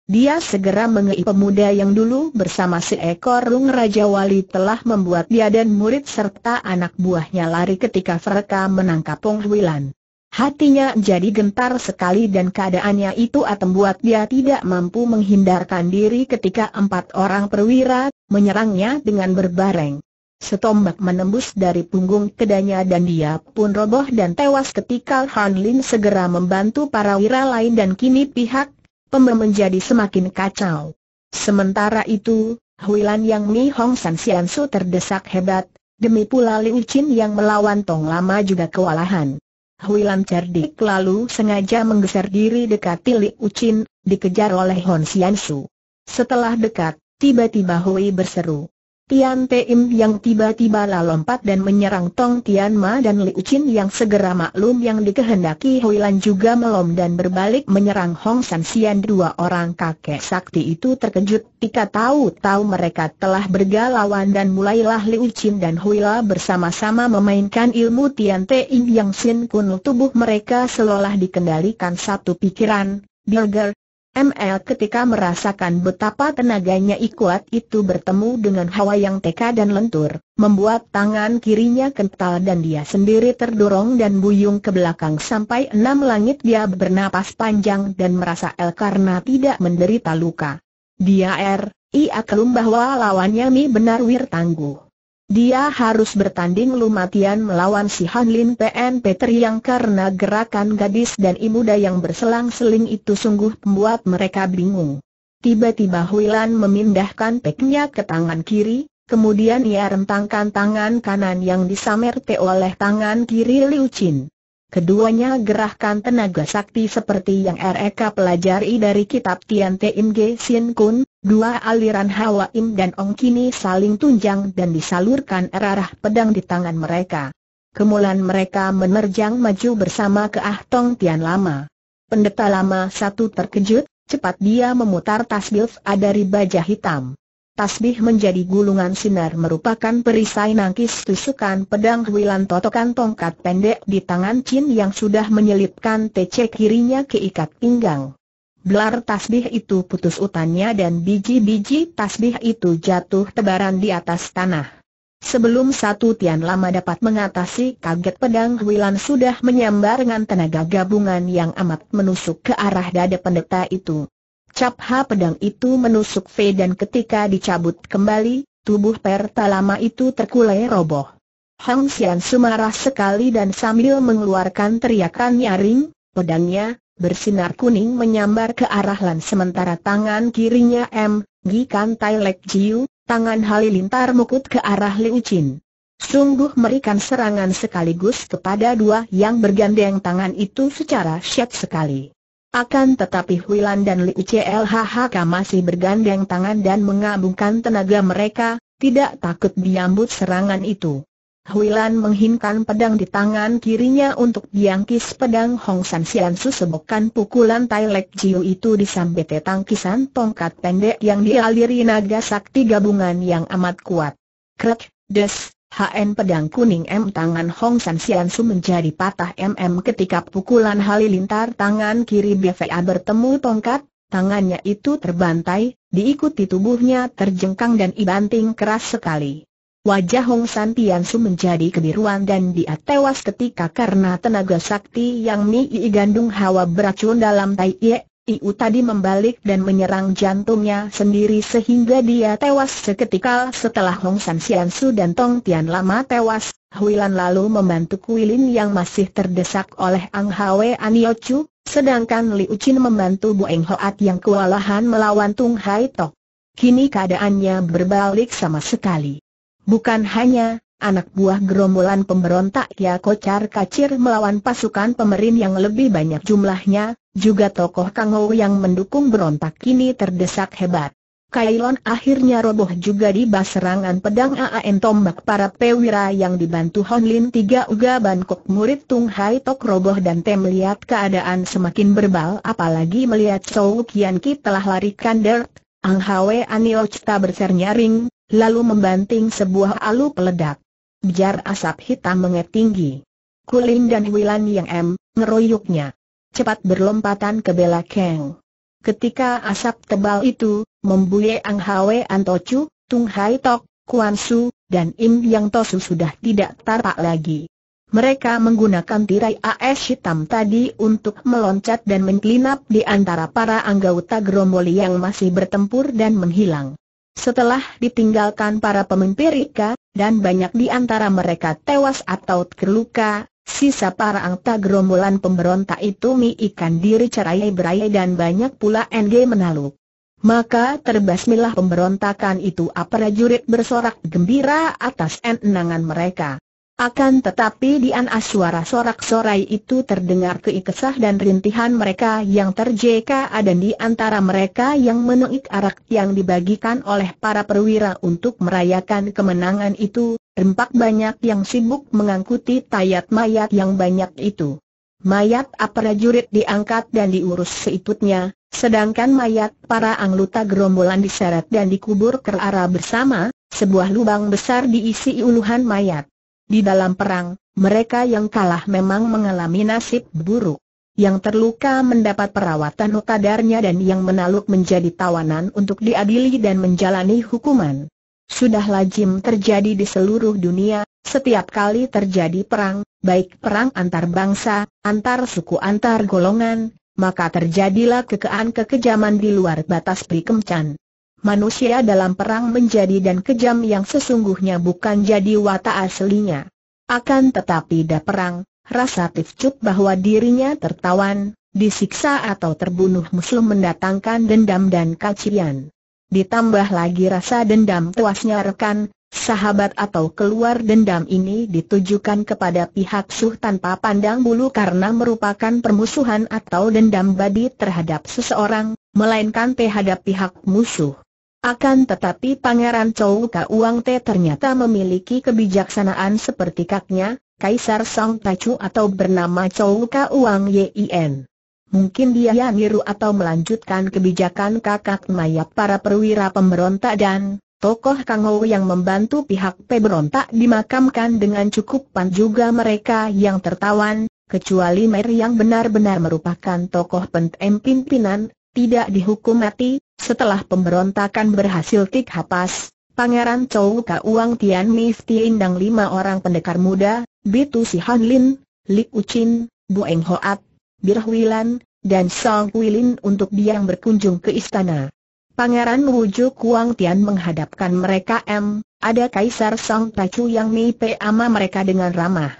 Dia segera mengei pemuda yang dulu bersama seekor lung Raja Wali telah membuat dia dan murid serta anak buahnya lari ketika mereka menangkap Pong Huilan. Hatinya jadi gentar sekali dan keadaannya itu atau buat dia tidak mampu menghindarkan diri ketika empat orang perwira menyerangnya dengan berbareng. Setombak menembus dari punggung kedanya dan dia pun roboh dan tewas ketika Han Lin segera membantu para wira lain dan kini pihak pembem menjadi semakin kacau. Sementara itu, Huilan Yang Mi Hong San Su terdesak hebat, demi pula Liu Chin yang melawan Tong Lama juga kewalahan. Hui Lam cerdik lalu sengaja menggeser diri dekat Tilly Ucin, dikejar oleh Hon Sian Su. Setelah dekat, tiba-tiba Hui berseru, Tian Teim yang tiba-tiba lompat dan menyerang Tong Tian Ma dan Liu Uchin yang segera maklum yang dikehendaki Hui Lan juga melom dan berbalik menyerang Hong San Xian dua orang kakek sakti itu terkejut Tika tahu-tahu mereka telah bergalawan dan mulailah Liu Uchin dan Hui La bersama-sama memainkan ilmu Tian Teim yang sin kun tubuh mereka seolah dikendalikan satu pikiran, Bilger, ML ketika merasakan betapa tenaganya ikuat itu bertemu dengan hawa yang teka dan lentur, membuat tangan kirinya kental dan dia sendiri terdorong dan buyung ke belakang sampai enam langit dia bernapas panjang dan merasa L karena tidak menderita luka. Dia R, er, ia kelum bahwa lawannya Mi benar wir tangguh. Dia harus bertanding lumatian melawan si Han Lin PN Peter yang karena gerakan gadis dan imuda yang berselang-seling itu sungguh membuat mereka bingung. Tiba-tiba Huilan memindahkan peknya ke tangan kiri, kemudian ia rentangkan tangan kanan yang disamerte oleh tangan kiri Liu Qin. Keduanya gerahkan tenaga sakti seperti yang mereka pelajari dari kitab Tian Te Im Ge Sin Kun, Dua aliran Hawa Im dan Ong kini saling tunjang dan disalurkan arah pedang di tangan mereka. Kemulan mereka menerjang maju bersama ke Ah Tong Tian Lama. Pendeta Lama satu terkejut, cepat dia memutar tasbih dari baja hitam. Tasbih menjadi gulungan sinar merupakan perisai nangkis tusukan pedang Huilan totokan tongkat pendek di tangan Chin yang sudah menyelipkan tc kirinya ke ikat pinggang. Belar tasbih itu putus utannya dan biji-biji tasbih itu jatuh tebaran di atas tanah. Sebelum satu tian lama dapat mengatasi kaget pedang Huilan sudah menyambar dengan tenaga gabungan yang amat menusuk ke arah dada pendeta itu. Cap ha pedang itu menusuk V dan ketika dicabut kembali, tubuh pertalama itu terkulai roboh. Hang Xian sumarah sekali dan sambil mengeluarkan teriakan nyaring, pedangnya, bersinar kuning menyambar ke arah Lan sementara tangan kirinya M. Gikan Tai Lek Jiu, tangan halilintar mukut ke arah Liu Chin. Sungguh merikan serangan sekaligus kepada dua yang bergandeng tangan itu secara syat sekali. Akan tetapi Huilan dan Liu CLHHK masih bergandeng tangan dan mengabungkan tenaga mereka, tidak takut diambut serangan itu. Huilan menghinkan pedang di tangan kirinya untuk diangkis pedang Hong San Sian sebokan pukulan Tai Lek Jiu itu disambet tangkisan tongkat pendek yang dialiri naga sakti gabungan yang amat kuat. Krek, des, HN pedang kuning M tangan Hong San Sian Su menjadi patah MM ketika pukulan halilintar tangan kiri BVA bertemu tongkat, tangannya itu terbantai, diikuti tubuhnya terjengkang dan ibanting keras sekali. Wajah Hong San Tiansu menjadi kebiruan dan dia tewas ketika karena tenaga sakti yang Mi gandung hawa beracun dalam Tai Ye Iu tadi membalik dan menyerang jantungnya sendiri sehingga dia tewas seketika setelah Hong San Tiansu dan Tong Tian lama tewas, Huilan lalu membantu Kuilin yang masih terdesak oleh Ang Hwe Aniochu, sedangkan Liu Chin membantu Bu Eng Hoat yang kewalahan melawan Tung Hai Tok. Kini keadaannya berbalik sama sekali. Bukan hanya anak buah gerombolan pemberontak ya kocar kacir melawan pasukan pemerin yang lebih banyak jumlahnya, juga tokoh Kangou yang mendukung berontak kini terdesak hebat. Kailon akhirnya roboh juga di serangan pedang AAN tombak para pewira yang dibantu Honlin tiga uga Bangkok murid Tung Hai Tok roboh dan Tem lihat keadaan semakin berbal apalagi melihat Chow Kian Ki telah larikan Dirt, Ang Hwe Anil Cita berser nyaring, lalu membanting sebuah alu peledak. Biar asap hitam menget tinggi. Kulin dan Wilan yang M, ngeroyoknya. Cepat berlompatan ke Bela Kang. Ketika asap tebal itu, membuye Ang Hwe Antocu, Tung Hai Tok, Kuan Su, dan Im Yang Tosu sudah tidak tarak lagi. Mereka menggunakan tirai AS hitam tadi untuk meloncat dan menklinap di antara para anggota gerombol yang masih bertempur dan menghilang. Setelah ditinggalkan para pemimpin Rika, dan banyak di antara mereka tewas atau terluka, sisa para angta gerombolan pemberontak itu ikan diri cerai berai dan banyak pula NG menaluk. Maka terbasmilah pemberontakan itu apara jurid bersorak gembira atas enangan mereka. Akan tetapi di antara suara sorak-sorai itu terdengar keikesah dan rintihan mereka yang terjeka dan di antara mereka yang menoik arak yang dibagikan oleh para perwira untuk merayakan kemenangan itu, rempak banyak yang sibuk mengangkuti tayat mayat yang banyak itu. Mayat prajurit diangkat dan diurus seitutnya, sedangkan mayat para anggota gerombolan diseret dan dikubur ke arah bersama, sebuah lubang besar diisi uluhan mayat. Di dalam perang, mereka yang kalah memang mengalami nasib buruk. Yang terluka mendapat perawatan kadarnya dan yang menaluk menjadi tawanan untuk diadili dan menjalani hukuman. Sudah lazim terjadi di seluruh dunia, setiap kali terjadi perang, baik perang antar bangsa, antar suku antar golongan, maka terjadilah kekean kekejaman di luar batas Brikemcan manusia dalam perang menjadi dan kejam yang sesungguhnya bukan jadi watak aslinya. Akan tetapi da perang, rasa Tifcup bahwa dirinya tertawan, disiksa atau terbunuh musuh mendatangkan dendam dan kacian. Ditambah lagi rasa dendam tuasnya rekan, sahabat atau keluar dendam ini ditujukan kepada pihak Suh tanpa pandang bulu karena merupakan permusuhan atau dendam badi terhadap seseorang, melainkan terhadap pihak musuh. Akan tetapi Pangeran Chou Kauang Te ternyata memiliki kebijaksanaan seperti kaknya, Kaisar Song Tachu atau bernama Chou Kauang Yien. Mungkin dia niru atau melanjutkan kebijakan kakak mayat para perwira pemberontak dan tokoh Kang Kangou yang membantu pihak pemberontak dimakamkan dengan cukup pan juga mereka yang tertawan, kecuali Mer yang benar-benar merupakan tokoh pentem pimpinan, tidak dihukum mati, setelah pemberontakan berhasil tik hapas, Pangeran Chou Ka Uang Tian Mifti dan lima orang pendekar muda, Bitu Si Han Lin, Li Lik Bu Eng Hoat, Bir Huilan, dan Song Huilin untuk biang berkunjung ke istana. Pangeran Wuju Kuang Tian menghadapkan mereka M, ada Kaisar Song Tachu yang Mi Pe ama mereka dengan ramah.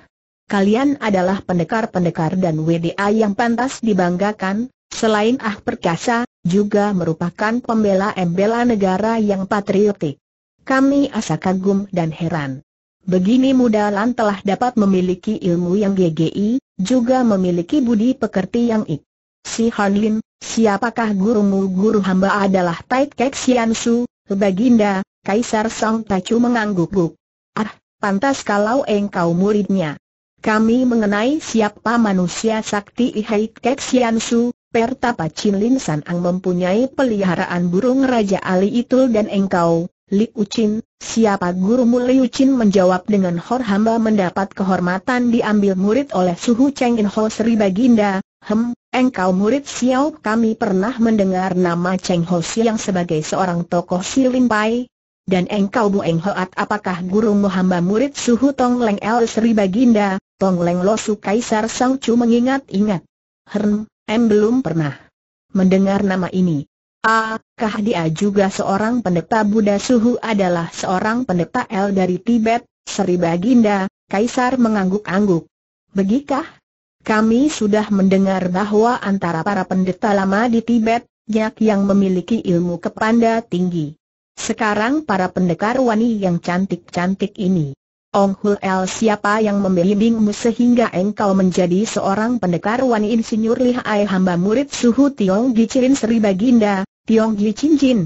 Kalian adalah pendekar-pendekar dan WDA yang pantas dibanggakan, selain Ah Perkasa, juga merupakan pembela embela negara yang patriotik. Kami asa kagum dan heran. Begini muda Lan telah dapat memiliki ilmu yang GGI, juga memiliki budi pekerti yang ik. Si Han Lin, siapakah gurumu guru hamba adalah Tai Kek Sian Su, Baginda, Kaisar Song Tachu mengangguk-guk. Ah, pantas kalau engkau muridnya. Kami mengenai siapa manusia sakti Ihaik Kek Sian Su, Pertapa Chin Lin San Ang mempunyai peliharaan burung Raja Ali itu dan engkau, Li Chin. siapa gurumu Li Chin? menjawab dengan hor hamba mendapat kehormatan diambil murid oleh suhu Cheng In Ho Sri Baginda, hem, engkau murid Xiao kami pernah mendengar nama Cheng Ho Siang sebagai seorang tokoh Silin Pai, dan engkau Bu Eng Hoat apakah gurumu hamba murid suhu Tong Leng El Sri Baginda, Tong Leng Losu Kaisar Sang Chu mengingat-ingat. Hrm, M belum pernah mendengar nama ini. Ah, dia juga seorang pendeta Buddha Suhu adalah seorang pendeta L dari Tibet, Sri Baginda, Kaisar mengangguk-angguk. Begikah? Kami sudah mendengar bahwa antara para pendeta lama di Tibet, banyak yang memiliki ilmu kepanda tinggi. Sekarang para pendekar wani yang cantik-cantik ini Ong Hul El siapa yang membimbingmu sehingga engkau menjadi seorang pendekar wan insinyur lihai hamba murid suhu Tiong Gicirin Sri Baginda, Tiong Gicin Jin.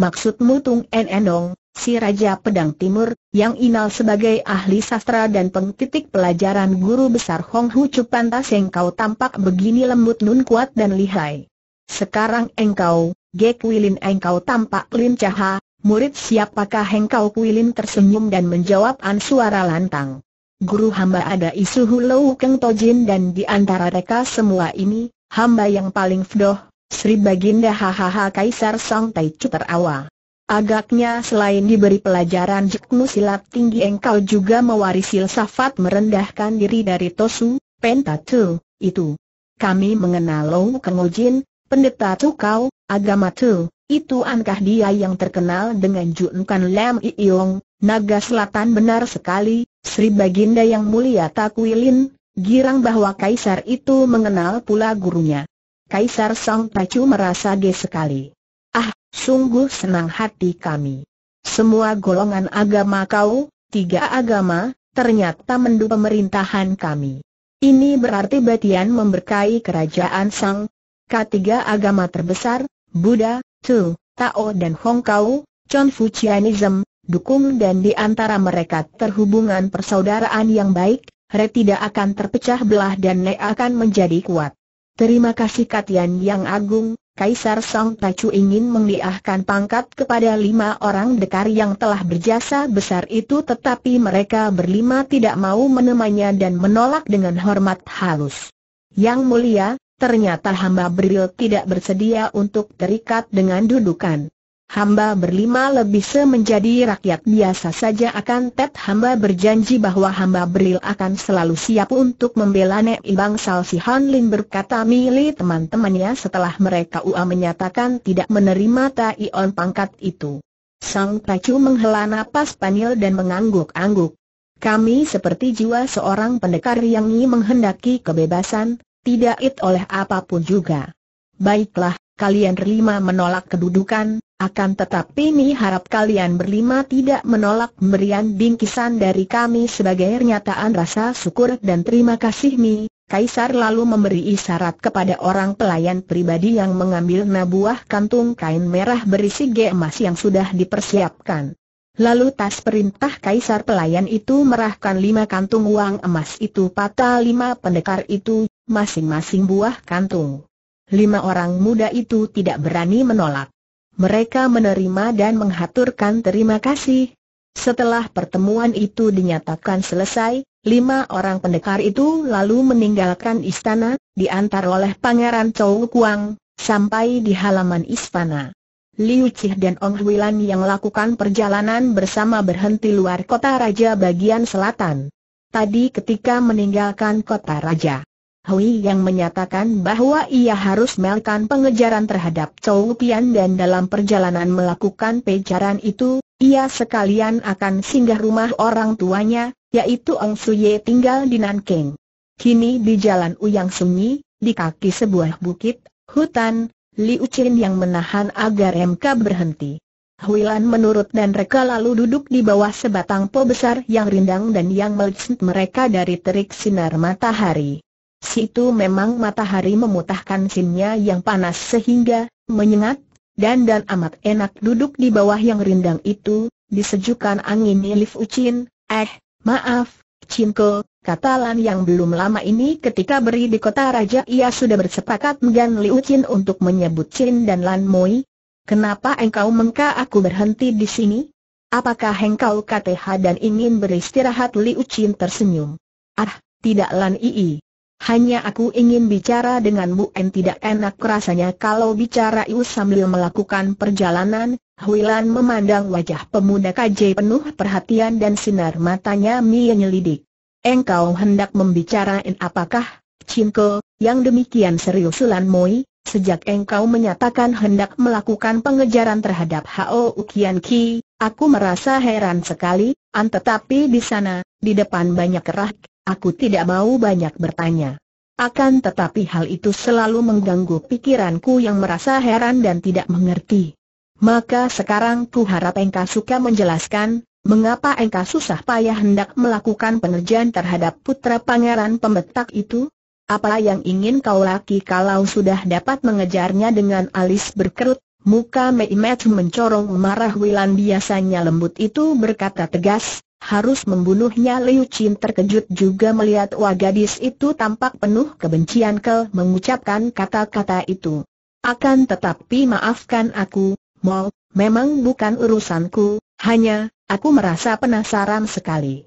Maksudmu Tung En Enong, si Raja Pedang Timur, yang inal sebagai ahli sastra dan pengtitik pelajaran guru besar Hong Hu Chu pantas engkau tampak begini lembut nun kuat dan lihai. Sekarang engkau, Gek Wilin engkau tampak lincah, Murid siapakah hengkau? Kuilin tersenyum dan menjawab An suara lantang. Guru hamba ada isu hulu Keng Tojin dan di antara mereka semua ini, hamba yang paling fdoh, Sri Baginda hahaha Kaisar Song Tai Chu terawa. Agaknya selain diberi pelajaran jekmu silat tinggi engkau juga mewarisi filsafat merendahkan diri dari Tosu, Pentatu, itu. Kami mengenal Lou kengujin, pendeta tu kau, agama tu, itu ankah dia yang terkenal dengan julukan Lam Iyong, naga selatan benar sekali, Sri Baginda yang mulia Takwilin, girang bahwa kaisar itu mengenal pula gurunya. Kaisar Song Pacu merasa ge sekali. Ah, sungguh senang hati kami. Semua golongan agama kau, tiga agama, ternyata mendu pemerintahan kami. Ini berarti Batian memberkai kerajaan Sang, ketiga agama terbesar, Buddha, Tu, Tao dan Hong Kau, Confucianism, dukung dan di antara mereka terhubungan persaudaraan yang baik, Re tidak akan terpecah belah dan Ne akan menjadi kuat. Terima kasih Katian Yang Agung, Kaisar Song Tacu ingin mengliahkan pangkat kepada lima orang dekar yang telah berjasa besar itu tetapi mereka berlima tidak mau menemannya dan menolak dengan hormat halus. Yang mulia, ternyata hamba beril tidak bersedia untuk terikat dengan dudukan. Hamba berlima lebih se menjadi rakyat biasa saja akan tet. hamba berjanji bahwa hamba beril akan selalu siap untuk membela Nek ibang Salsi Han Lin berkata mili teman-temannya setelah mereka UA menyatakan tidak menerima Taion pangkat itu. Sang Tacu menghela napas panil dan mengangguk-angguk. Kami seperti jiwa seorang pendekar yang menghendaki kebebasan, tidak it oleh apapun juga. Baiklah, kalian berlima menolak kedudukan, akan tetapi ini harap kalian berlima tidak menolak pemberian bingkisan dari kami sebagai pernyataan rasa syukur dan terima kasih mi. Kaisar lalu memberi isyarat kepada orang pelayan pribadi yang mengambil nabuah kantung kain merah berisi emas yang sudah dipersiapkan. Lalu tas perintah kaisar pelayan itu merahkan lima kantung uang emas itu patah lima pendekar itu masing-masing buah kantung. Lima orang muda itu tidak berani menolak. Mereka menerima dan menghaturkan terima kasih. Setelah pertemuan itu dinyatakan selesai, lima orang pendekar itu lalu meninggalkan istana, diantar oleh Pangeran Chow Kuang, sampai di halaman istana. Liu Cih dan Ong Huilan yang lakukan perjalanan bersama berhenti luar kota raja bagian selatan. Tadi ketika meninggalkan kota raja, Hui yang menyatakan bahwa ia harus melakukan pengejaran terhadap Chou Pian dan dalam perjalanan melakukan pejaran itu, ia sekalian akan singgah rumah orang tuanya, yaitu Ong Suye tinggal di Nanking. Kini di jalan Uyang Sunyi, di kaki sebuah bukit, hutan, Liu Qin yang menahan agar MK berhenti. Huilan menurut dan reka lalu duduk di bawah sebatang po besar yang rindang dan yang melihat mereka dari terik sinar matahari. Situ memang matahari memutahkan sinnya yang panas sehingga menyengat, dan dan amat enak duduk di bawah yang rindang itu, disejukkan angin milif Ucin, eh, maaf, Cinko, Lan yang belum lama ini ketika beri di kota raja ia sudah bersepakat dengan Li Ucin untuk menyebut Cin dan Lan Moi. Kenapa engkau mengka aku berhenti di sini? Apakah engkau KTH dan ingin beristirahat Li Ucin tersenyum? Ah, tidak Lan Ii. Hanya aku ingin bicara denganmu en tidak enak rasanya kalau bicara Yu sambil melakukan perjalanan, Huilan memandang wajah pemuda KJ penuh perhatian dan sinar matanya menyelidik. Engkau hendak membicarain apakah, Cinko, yang demikian serius Ulan Moi, sejak engkau menyatakan hendak melakukan pengejaran terhadap Hao Ukian Ki, aku merasa heran sekali, an tetapi di sana, di depan banyak kerak, Aku tidak mau banyak bertanya. Akan tetapi hal itu selalu mengganggu pikiranku yang merasa heran dan tidak mengerti. Maka sekarang ku harap engkau suka menjelaskan, mengapa engkau susah payah hendak melakukan pengerjaan terhadap putra pangeran pemetak itu? Apa yang ingin kau laki kalau sudah dapat mengejarnya dengan alis berkerut? Muka Meimet mencorong marah Wilan biasanya lembut itu berkata tegas, harus membunuhnya Liu Qin terkejut juga melihat wah gadis itu tampak penuh kebencian ke mengucapkan kata-kata itu. Akan tetapi maafkan aku, Mo, memang bukan urusanku, hanya, aku merasa penasaran sekali.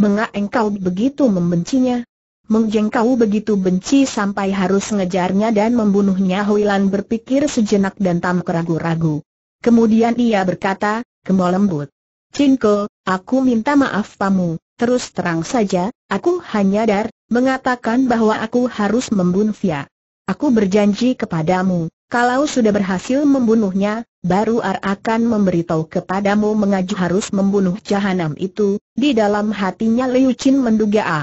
Mengak engkau begitu membencinya? Mengjengkau begitu benci sampai harus ngejarnya dan membunuhnya Huilan berpikir sejenak dan tampak ragu-ragu. Kemudian ia berkata, kemolembut. lembut. Cinko, aku minta maaf pamu, terus terang saja, aku hanya dar, mengatakan bahwa aku harus membunuh Fia. Aku berjanji kepadamu, kalau sudah berhasil membunuhnya, baru Ar akan memberitahu kepadamu mengaju harus membunuh jahanam itu, di dalam hatinya Liu Chin menduga A. Ah,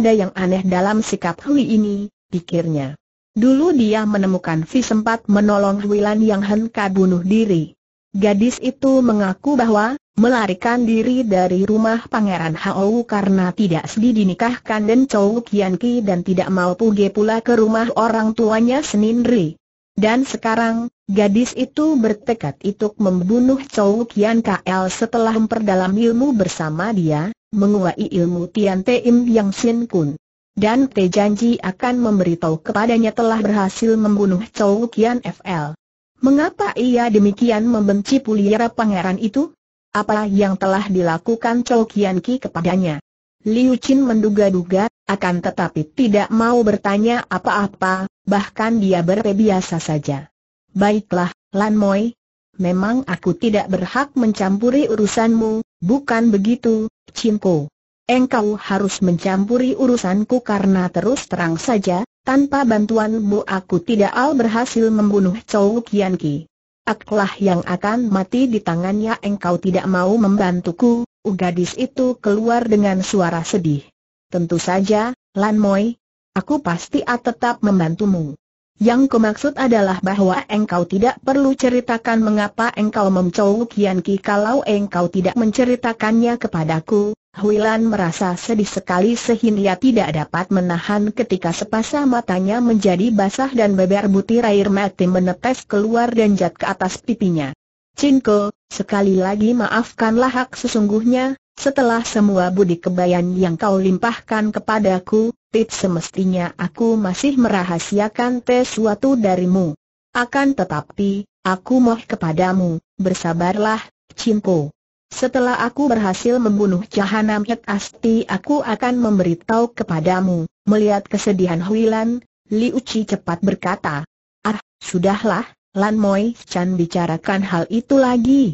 ada yang aneh dalam sikap Hui ini, pikirnya. Dulu dia menemukan Vi sempat menolong Huilan yang hendak bunuh diri. Gadis itu mengaku bahwa melarikan diri dari rumah Pangeran Hao karena tidak sedih dinikahkan dan Chou Kian dan tidak mau pergi pula ke rumah orang tuanya Seninri. Dan sekarang, gadis itu bertekad untuk membunuh Chou Kian KL setelah memperdalam ilmu bersama dia, menguai ilmu Tian Im Yang Sin Kun. Dan Te janji akan memberitahu kepadanya telah berhasil membunuh Chou Kian FL. Mengapa ia demikian membenci puliara pangeran itu? apa yang telah dilakukan Chou Kian Ki kepadanya. Liu Qin menduga-duga, akan tetapi tidak mau bertanya apa-apa, bahkan dia berbiasa saja. Baiklah, Lan Moi, memang aku tidak berhak mencampuri urusanmu, bukan begitu, Cinku. Engkau harus mencampuri urusanku karena terus terang saja, tanpa bantuanmu aku tidak al berhasil membunuh Chou Kian Ki. Akulah yang akan mati di tangannya engkau tidak mau membantuku, Ugadis itu keluar dengan suara sedih. Tentu saja, Lan Moi, aku pasti akan tetap membantumu. Yang kumaksud adalah bahwa engkau tidak perlu ceritakan mengapa engkau mencowok Yanki kalau engkau tidak menceritakannya kepadaku, Huilan merasa sedih sekali sehingga tidak dapat menahan ketika sepasang matanya menjadi basah dan beber butir air mati menetes keluar dan jat ke atas pipinya. Cinko, sekali lagi maafkanlah hak sesungguhnya, setelah semua budi kebayan yang kau limpahkan kepadaku, tit semestinya aku masih merahasiakan tes suatu darimu. Akan tetapi, aku moh kepadamu, bersabarlah, Cinko. Setelah aku berhasil membunuh Jahanam Hek Asti aku akan memberitahu kepadamu. Melihat kesedihan Huilan, Li Chi cepat berkata. Ah, sudahlah, Lan Moi Chan bicarakan hal itu lagi.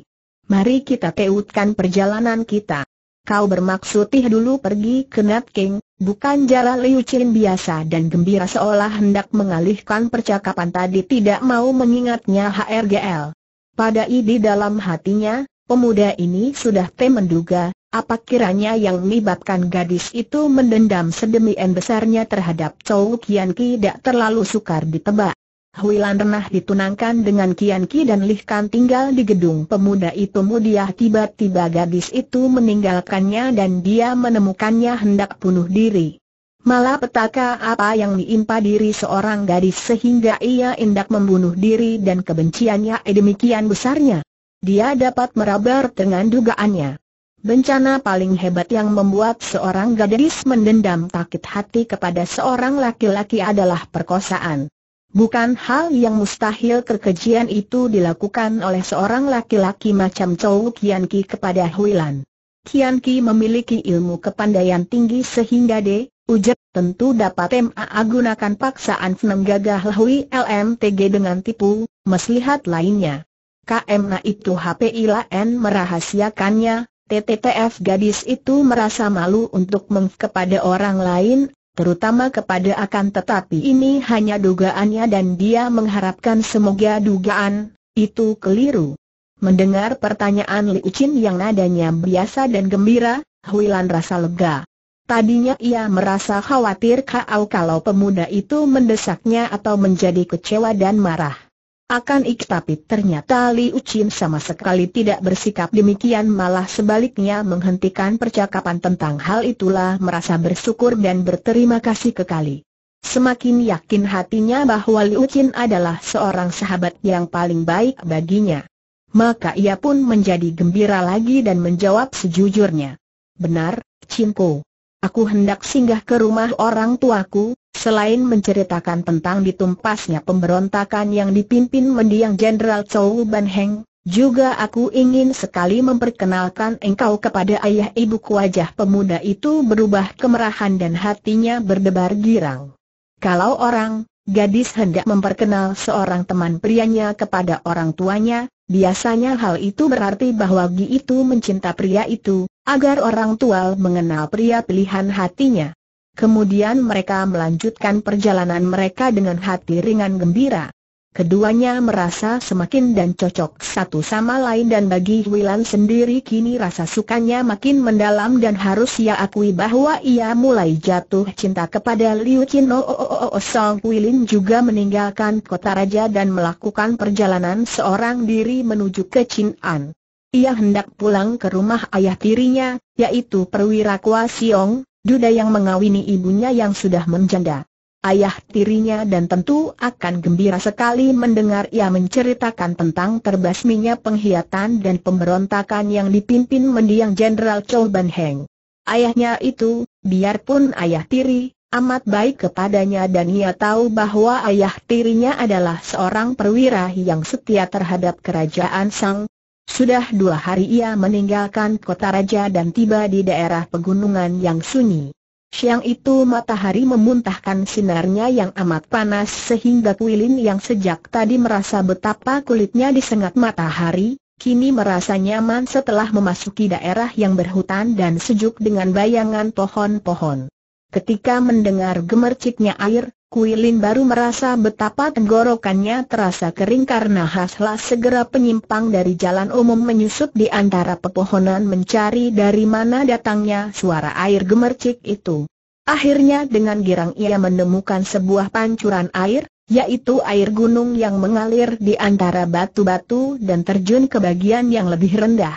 Mari kita keutkan perjalanan kita. Kau bermaksud tih dulu pergi ke Nat King, bukan jalan Liu Chin biasa dan gembira seolah hendak mengalihkan percakapan tadi tidak mau mengingatnya HRGL. Pada ide dalam hatinya, Pemuda ini sudah te menduga, apa kiranya yang menyebabkan gadis itu mendendam sedemikian besarnya terhadap Chow Kian Ki tidak terlalu sukar ditebak. Lan Renah ditunangkan dengan Kian Ki dan Lih Kan tinggal di gedung pemuda itu mudiah tiba-tiba gadis itu meninggalkannya dan dia menemukannya hendak bunuh diri. Malah petaka apa yang diimpa diri seorang gadis sehingga ia hendak membunuh diri dan kebenciannya demikian besarnya. Dia dapat merabar dengan dugaannya. Bencana paling hebat yang membuat seorang gadis mendendam takut hati kepada seorang laki-laki adalah perkosaan. Bukan hal yang mustahil kekejian itu dilakukan oleh seorang laki-laki macam Chou Kian Ki kepada Huilan. Kian Ki memiliki ilmu kepandaian tinggi sehingga D, ujar, tentu dapat MAA gunakan paksaan Fnem Gagah Hui LMTG dengan tipu, meslihat lainnya. Na itu HPI Laen merahasiakannya, TTTF gadis itu merasa malu untuk meng kepada orang lain, terutama kepada akan tetapi ini hanya dugaannya dan dia mengharapkan semoga dugaan, itu keliru. Mendengar pertanyaan Liu Chin yang nadanya biasa dan gembira, Huilan rasa lega. Tadinya ia merasa khawatir kalau pemuda itu mendesaknya atau menjadi kecewa dan marah. Akan ik tapi ternyata Li Ucin sama sekali tidak bersikap demikian malah sebaliknya menghentikan percakapan tentang hal itulah merasa bersyukur dan berterima kasih kekali. Semakin yakin hatinya bahwa Li Ucin adalah seorang sahabat yang paling baik baginya. Maka ia pun menjadi gembira lagi dan menjawab sejujurnya. Benar, Cinku. Aku hendak singgah ke rumah orang tuaku, Selain menceritakan tentang ditumpasnya pemberontakan yang dipimpin mendiang Jenderal Chou Ban Heng, juga aku ingin sekali memperkenalkan engkau kepada ayah ibu wajah pemuda itu berubah kemerahan dan hatinya berdebar girang. Kalau orang, gadis hendak memperkenal seorang teman prianya kepada orang tuanya, biasanya hal itu berarti bahwa Gi itu mencinta pria itu, agar orang tua mengenal pria pilihan hatinya. Kemudian mereka melanjutkan perjalanan mereka dengan hati ringan gembira. Keduanya merasa semakin dan cocok satu sama lain dan bagi Wilan sendiri kini rasa sukanya makin mendalam dan harus ia akui bahwa ia mulai jatuh cinta kepada Liu Qin oh, oh, oh, Song Wilin juga meninggalkan kota raja dan melakukan perjalanan seorang diri menuju ke Chin'an. Ia hendak pulang ke rumah ayah tirinya, yaitu perwira Kua Siong, Duda yang mengawini ibunya yang sudah menjanda. Ayah tirinya dan tentu akan gembira sekali mendengar ia menceritakan tentang terbasminya pengkhianatan dan pemberontakan yang dipimpin mendiang Jenderal Chou Ban Heng. Ayahnya itu, biarpun ayah tiri, amat baik kepadanya dan ia tahu bahwa ayah tirinya adalah seorang perwira yang setia terhadap kerajaan Sang sudah dua hari ia meninggalkan kota raja dan tiba di daerah pegunungan yang sunyi. Siang itu matahari memuntahkan sinarnya yang amat panas sehingga Kuilin yang sejak tadi merasa betapa kulitnya disengat matahari, kini merasa nyaman setelah memasuki daerah yang berhutan dan sejuk dengan bayangan pohon-pohon. Ketika mendengar gemerciknya air, Kuilin baru merasa betapa tenggorokannya terasa kering karena haslah segera penyimpang dari jalan umum menyusup di antara pepohonan mencari dari mana datangnya suara air gemercik itu. Akhirnya dengan girang ia menemukan sebuah pancuran air, yaitu air gunung yang mengalir di antara batu-batu dan terjun ke bagian yang lebih rendah.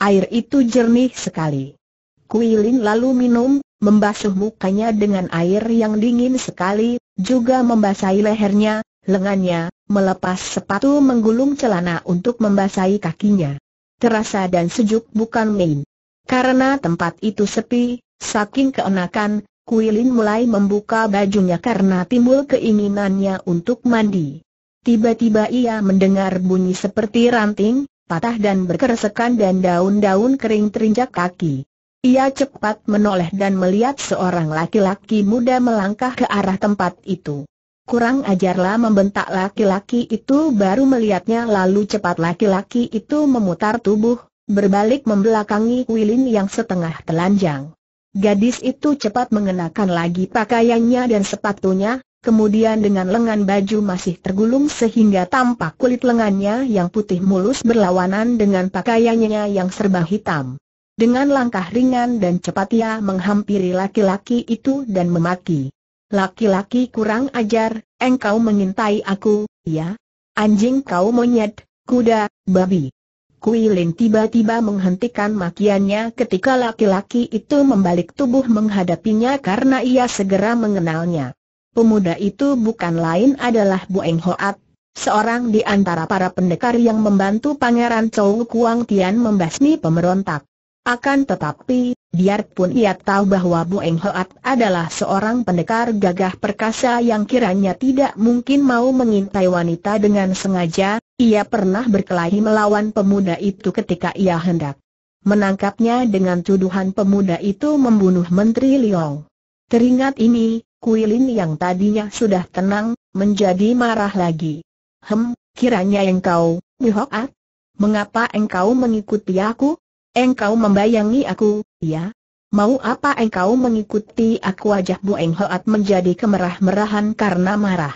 Air itu jernih sekali. Kuilin lalu minum, membasuh mukanya dengan air yang dingin sekali, juga membasahi lehernya, lengannya, melepas sepatu menggulung celana untuk membasahi kakinya. Terasa dan sejuk bukan main. Karena tempat itu sepi, saking keenakan, Kuilin mulai membuka bajunya karena timbul keinginannya untuk mandi. Tiba-tiba ia mendengar bunyi seperti ranting, patah dan berkeresekan dan daun-daun kering terinjak kaki. Ia cepat menoleh dan melihat seorang laki-laki muda melangkah ke arah tempat itu. Kurang ajarlah membentak laki-laki itu baru melihatnya lalu cepat laki-laki itu memutar tubuh, berbalik membelakangi Wilin yang setengah telanjang. Gadis itu cepat mengenakan lagi pakaiannya dan sepatunya, kemudian dengan lengan baju masih tergulung sehingga tampak kulit lengannya yang putih mulus berlawanan dengan pakaiannya yang serba hitam. Dengan langkah ringan dan cepat ia menghampiri laki-laki itu dan memaki. Laki-laki kurang ajar, engkau mengintai aku, ya? Anjing kau monyet, kuda, babi. Kuilin tiba-tiba menghentikan makiannya ketika laki-laki itu membalik tubuh menghadapinya karena ia segera mengenalnya. Pemuda itu bukan lain adalah Bu Eng Hoat, seorang di antara para pendekar yang membantu Pangeran Chou Kuang Tian membasmi pemberontak. Akan tetapi, biarpun ia tahu bahwa Bu Eng Hoat adalah seorang pendekar gagah perkasa yang kiranya tidak mungkin mau mengintai wanita dengan sengaja, ia pernah berkelahi melawan pemuda itu ketika ia hendak menangkapnya dengan tuduhan pemuda itu membunuh Menteri Liong. Teringat ini, Kuilin yang tadinya sudah tenang, menjadi marah lagi. Hem, kiranya engkau, Hoat? mengapa engkau mengikuti aku? Engkau membayangi aku, ya? Mau apa engkau mengikuti aku wajah Bu Eng menjadi kemerah-merahan karena marah.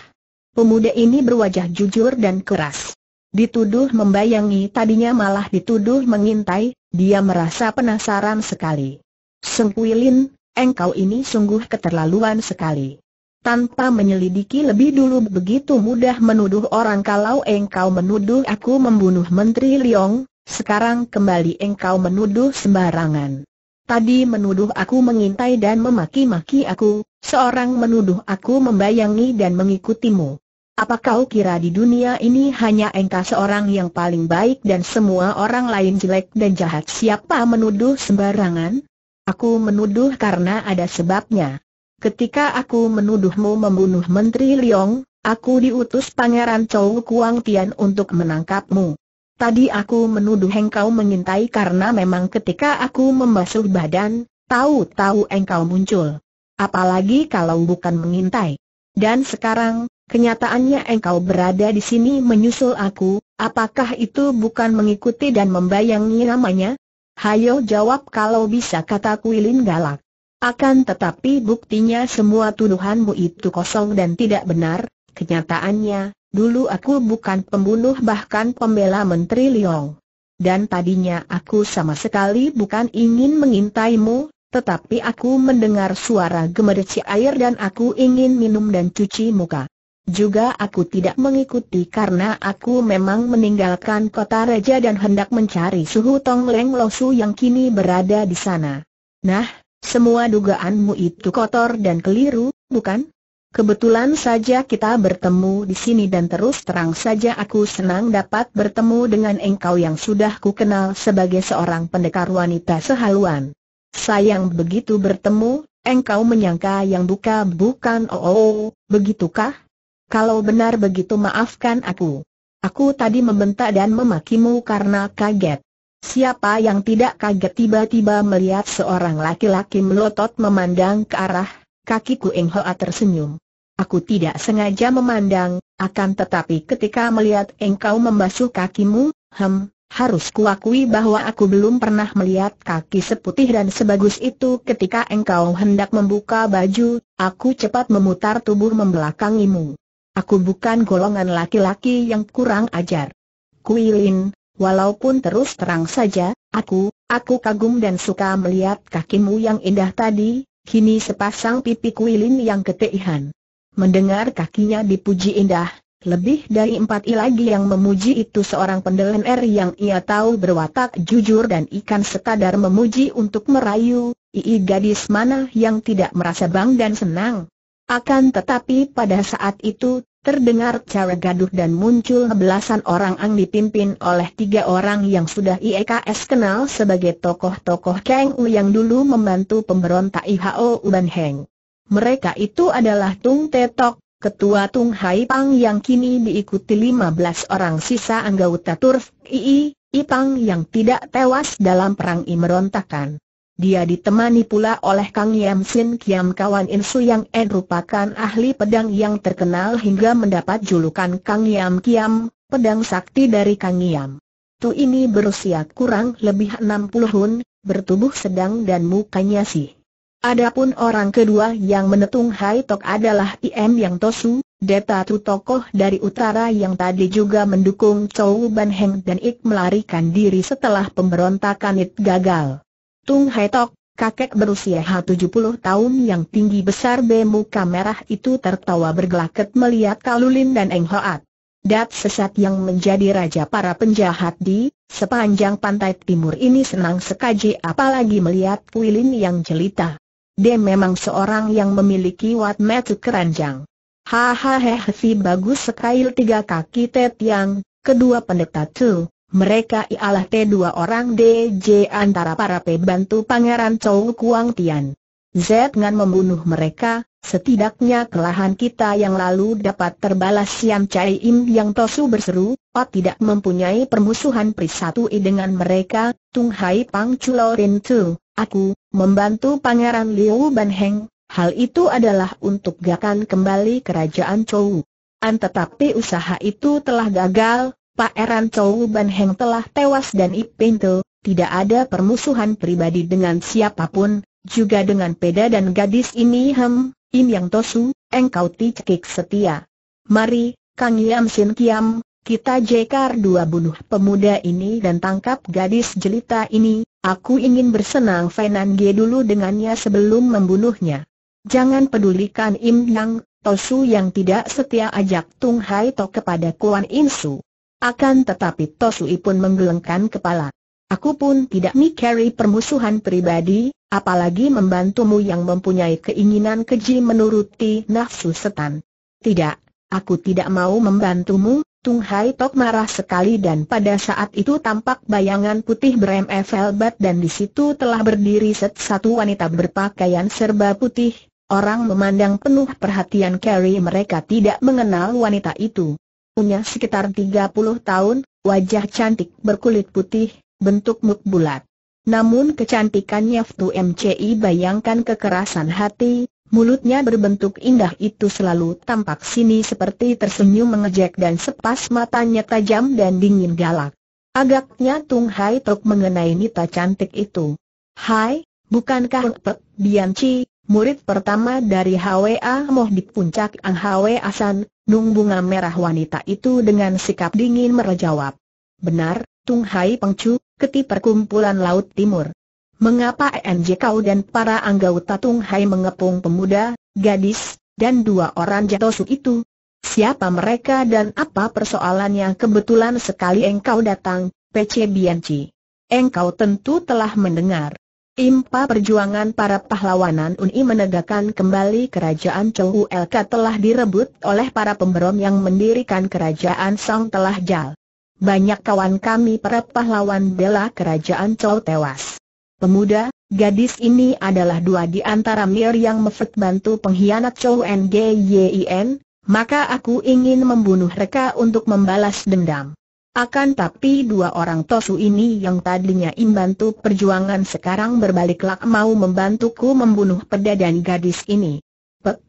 Pemuda ini berwajah jujur dan keras. Dituduh membayangi tadinya malah dituduh mengintai, dia merasa penasaran sekali. Sengkuilin, engkau ini sungguh keterlaluan sekali. Tanpa menyelidiki lebih dulu begitu mudah menuduh orang kalau engkau menuduh aku membunuh Menteri Liong, sekarang kembali engkau menuduh sembarangan. Tadi menuduh aku mengintai dan memaki-maki aku, seorang menuduh aku membayangi dan mengikutimu. Apa kau kira di dunia ini hanya engkau seorang yang paling baik dan semua orang lain jelek dan jahat siapa menuduh sembarangan? Aku menuduh karena ada sebabnya. Ketika aku menuduhmu membunuh Menteri Liong, aku diutus Pangeran Chow Kuang Tian untuk menangkapmu. Tadi aku menuduh engkau mengintai karena memang ketika aku membasuh badan, tahu-tahu engkau muncul. Apalagi kalau bukan mengintai. Dan sekarang, kenyataannya engkau berada di sini menyusul aku, apakah itu bukan mengikuti dan membayangi namanya? Hayo jawab kalau bisa kata Kuilin galak. Akan tetapi buktinya semua tuduhanmu itu kosong dan tidak benar, kenyataannya, Dulu aku bukan pembunuh bahkan pembela Menteri Liong. Dan tadinya aku sama sekali bukan ingin mengintaimu, tetapi aku mendengar suara gemerci air dan aku ingin minum dan cuci muka. Juga aku tidak mengikuti karena aku memang meninggalkan kota raja dan hendak mencari suhu Tong Leng Losu yang kini berada di sana. Nah, semua dugaanmu itu kotor dan keliru, bukan? Kebetulan saja kita bertemu di sini dan terus terang saja aku senang dapat bertemu dengan engkau yang sudah ku kenal sebagai seorang pendekar wanita sehaluan. Sayang begitu bertemu, engkau menyangka yang buka bukan oh, oh, begitukah? Kalau benar begitu maafkan aku. Aku tadi membentak dan memakimu karena kaget. Siapa yang tidak kaget tiba-tiba melihat seorang laki-laki melotot memandang ke arah kakiku? Kueng tersenyum. Aku tidak sengaja memandang, akan tetapi ketika melihat engkau membasuh kakimu, hem, harus kuakui bahwa aku belum pernah melihat kaki seputih dan sebagus itu ketika engkau hendak membuka baju, aku cepat memutar tubuh membelakangimu. Aku bukan golongan laki-laki yang kurang ajar. Kuilin, walaupun terus terang saja, aku, aku kagum dan suka melihat kakimu yang indah tadi, kini sepasang pipi kuilin yang keteihan. Mendengar kakinya dipuji indah, lebih dari empat i lagi yang memuji itu seorang pendengar yang ia tahu berwatak jujur dan ikan sekadar memuji untuk merayu, ii gadis mana yang tidak merasa bang dan senang. Akan tetapi pada saat itu, terdengar cara gaduh dan muncul belasan orang yang dipimpin oleh tiga orang yang sudah IEKS kenal sebagai tokoh-tokoh Kang U yang dulu membantu pemberontak IHO Uban Heng. Mereka itu adalah Tung Tetok, Ketua Tung Hai Pang yang kini diikuti 15 orang sisa anggota Turf II, Ipang yang tidak tewas dalam perang Imerontakan. Dia ditemani pula oleh Kang Yam Sin Kiam kawan Insu yang en merupakan ahli pedang yang terkenal hingga mendapat julukan Kang Yam Kiam, pedang sakti dari Kang Yam. Tu ini berusia kurang lebih 60 tahun, bertubuh sedang dan mukanya sih Adapun orang kedua yang menetung Hai Tok adalah IM Yang Tosu, Deta Tu tokoh dari utara yang tadi juga mendukung Chow Ban Heng dan Ik melarikan diri setelah pemberontakan It gagal. Tung Hai Tok, kakek berusia H70 tahun yang tinggi besar bermuka merah itu tertawa bergelaket melihat Kalulin dan Eng Hoat. Dat sesat yang menjadi raja para penjahat di sepanjang pantai timur ini senang sekaji apalagi melihat Kuilin yang jelita. Dia memang seorang yang memiliki watmetu keranjang. Hahaha si bagus sekali tiga kaki Ted yang, kedua pendeta tu, mereka ialah T dua orang DJ antara para pembantu pangeran Chow Kuang Tian. Z dengan membunuh mereka, setidaknya kelahan kita yang lalu dapat terbalas Siam Chai Im yang Tosu berseru, Oh tidak mempunyai permusuhan i dengan mereka, Tung Hai Pang Chulorin tu, Aku, membantu Pangeran Liu Banheng, hal itu adalah untuk gakan kembali kerajaan Chou. An tetapi usaha itu telah gagal, Pangeran Chou Banheng telah tewas dan Ipinto, tidak ada permusuhan pribadi dengan siapapun, juga dengan peda dan gadis ini Hem, Im Yang Tosu, engkau ticik setia. Mari, Kang Yam Sin Kiam, kita jekar dua bunuh pemuda ini dan tangkap gadis jelita ini, Aku ingin bersenang Fenangge dulu dengannya sebelum membunuhnya. Jangan pedulikan Im Yang, Tosu yang tidak setia ajak Tung Hai To kepada Kuan Insu. Akan tetapi Tosu pun menggelengkan kepala. Aku pun tidak mikiri permusuhan pribadi, apalagi membantumu yang mempunyai keinginan keji menuruti nafsu setan. Tidak, aku tidak mau membantumu, Tung Hai Tok marah sekali dan pada saat itu tampak bayangan putih berem bat dan di situ telah berdiri set satu wanita berpakaian serba putih. Orang memandang penuh perhatian Carrie mereka tidak mengenal wanita itu. Punya sekitar 30 tahun, wajah cantik berkulit putih, bentuk muk bulat. Namun kecantikannya Ftu MCI bayangkan kekerasan hati, Mulutnya berbentuk indah itu selalu tampak sini seperti tersenyum mengejek dan sepas matanya tajam dan dingin galak. Agaknya Tung Hai Tok mengenai nita cantik itu. Hai, bukankah Pek Bian murid pertama dari HWA Moh di puncak Ang HWA Asan, Nung Bunga Merah wanita itu dengan sikap dingin merejawab. Benar, Tung Hai Pengcu, keti perkumpulan Laut Timur. Mengapa NJ kau dan para anggota Tung Hai mengepung pemuda, gadis, dan dua orang jatosu itu? Siapa mereka dan apa persoalan yang kebetulan sekali engkau datang, PC Bianci? Engkau tentu telah mendengar. Impa perjuangan para pahlawanan Uni menegakkan kembali kerajaan Chou LK telah direbut oleh para pemberom yang mendirikan kerajaan Song telah jal. Banyak kawan kami para pahlawan bela kerajaan Chou tewas. Pemuda, gadis ini adalah dua di antara Mir yang mefet bantu pengkhianat Chou Ngyin, maka aku ingin membunuh mereka untuk membalas dendam. Akan tapi dua orang Tosu ini yang tadinya imbantu perjuangan sekarang berbaliklah mau membantuku membunuh peda dan gadis ini. Pek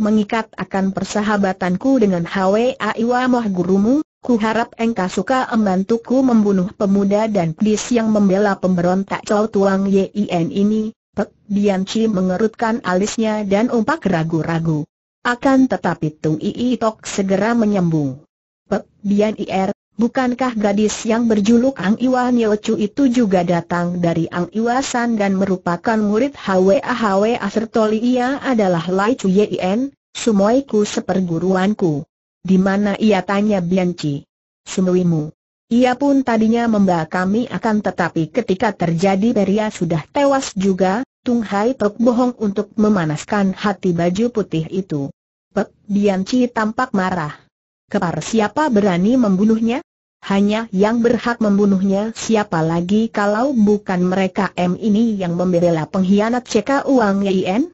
mengikat akan persahabatanku dengan Hwa Iwa Moh gurumu, Ku harap engkau suka membantuku membunuh pemuda dan pedis yang membela pemberontak Chow Tuang Yin ini. Pek Dian Chi mengerutkan alisnya dan umpak ragu-ragu. Akan tetapi Tung Ii Tok segera menyembung. Pek Dian Ir, er, bukankah gadis yang berjuluk Ang Iwa Nyo Chu itu juga datang dari Ang Iwa San dan merupakan murid Hwa Hwa Sertoli? ia adalah Lai Chu Yien, sumoiku seperguruanku. Di mana ia tanya Bianchi? Sumuimu. Ia pun tadinya membawa kami akan tetapi ketika terjadi peria sudah tewas juga, Tung Hai Pek bohong untuk memanaskan hati baju putih itu. Pek Bianchi tampak marah. Kepar siapa berani membunuhnya? Hanya yang berhak membunuhnya siapa lagi kalau bukan mereka M ini yang membela pengkhianat CK uang YIN?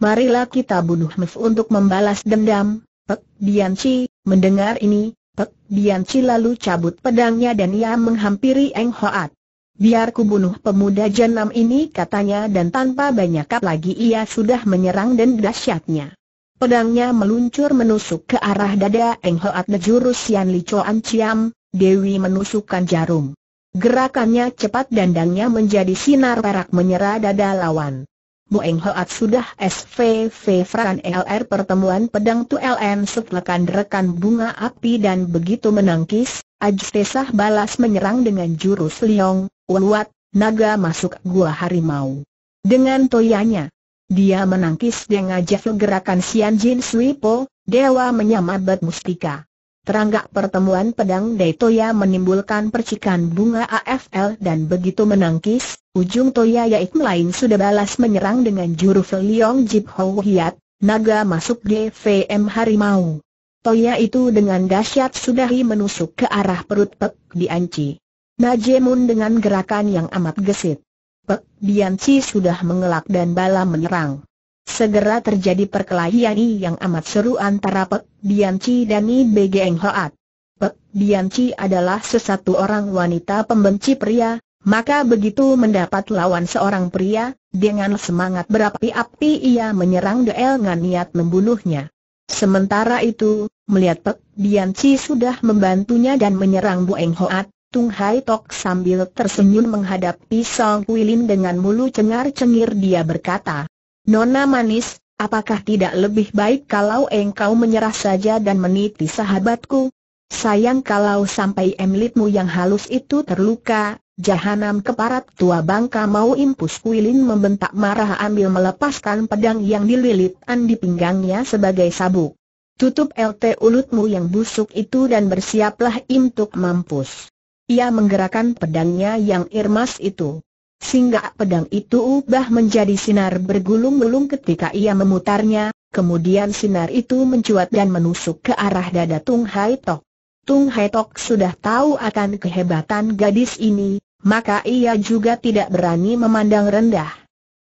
Marilah kita bunuh Mef untuk membalas dendam, Pek Bianci, mendengar ini, Pek Bianci lalu cabut pedangnya dan ia menghampiri Eng Hoat. Biar ku bunuh pemuda jenam ini katanya dan tanpa banyak kap lagi ia sudah menyerang dan dahsyatnya. Pedangnya meluncur menusuk ke arah dada Eng Hoat de jurus Yan Li Choan Chiam, Dewi menusukkan jarum. Gerakannya cepat dan dangnya menjadi sinar perak menyerah dada lawan. Boeng Hoat sudah SVV Fran LR pertemuan pedang tu LN setelah rekan bunga api dan begitu menangkis, Ajtesah balas menyerang dengan jurus liong, uluat, naga masuk gua harimau. Dengan toyanya, dia menangkis dengan jafel gerakan Sian Jin Sui Po, Dewa menyamabat mustika. Teranggak pertemuan pedang Daitoya menimbulkan percikan bunga AFL dan begitu menangkis, ujung Toya yaitu lain sudah balas menyerang dengan juru Liong Jip Hou Hiat, naga masuk GVM Harimau. Toya itu dengan dahsyat sudahi menusuk ke arah perut Pek Dianci. Najemun dengan gerakan yang amat gesit. Pek Dianci sudah mengelak dan bala menyerang. Segera terjadi perkelahian yang amat seru antara Pek Bianci dan I Eng Hoat. Pek Bianci adalah sesatu orang wanita pembenci pria, maka begitu mendapat lawan seorang pria, dengan semangat berapi-api ia menyerang dengan niat membunuhnya. Sementara itu, melihat Pek Bianci sudah membantunya dan menyerang Bu Eng Hoat, Tung Hai Tok sambil tersenyum menghadapi Song Kuilin dengan mulu cengar-cengir dia berkata, Nona manis, apakah tidak lebih baik kalau engkau menyerah saja dan meniti sahabatku? Sayang kalau sampai emlitmu yang halus itu terluka, jahanam keparat tua bangka mau impus kuilin membentak marah ambil melepaskan pedang yang dililitan di pinggangnya sebagai sabuk. Tutup LT ulutmu yang busuk itu dan bersiaplah untuk mampus. Ia menggerakkan pedangnya yang irmas itu. Sehingga pedang itu ubah menjadi sinar bergulung-gulung ketika ia memutarnya, kemudian sinar itu mencuat dan menusuk ke arah dada Tung Hai Tok. Tung Hai Tok sudah tahu akan kehebatan gadis ini, maka ia juga tidak berani memandang rendah.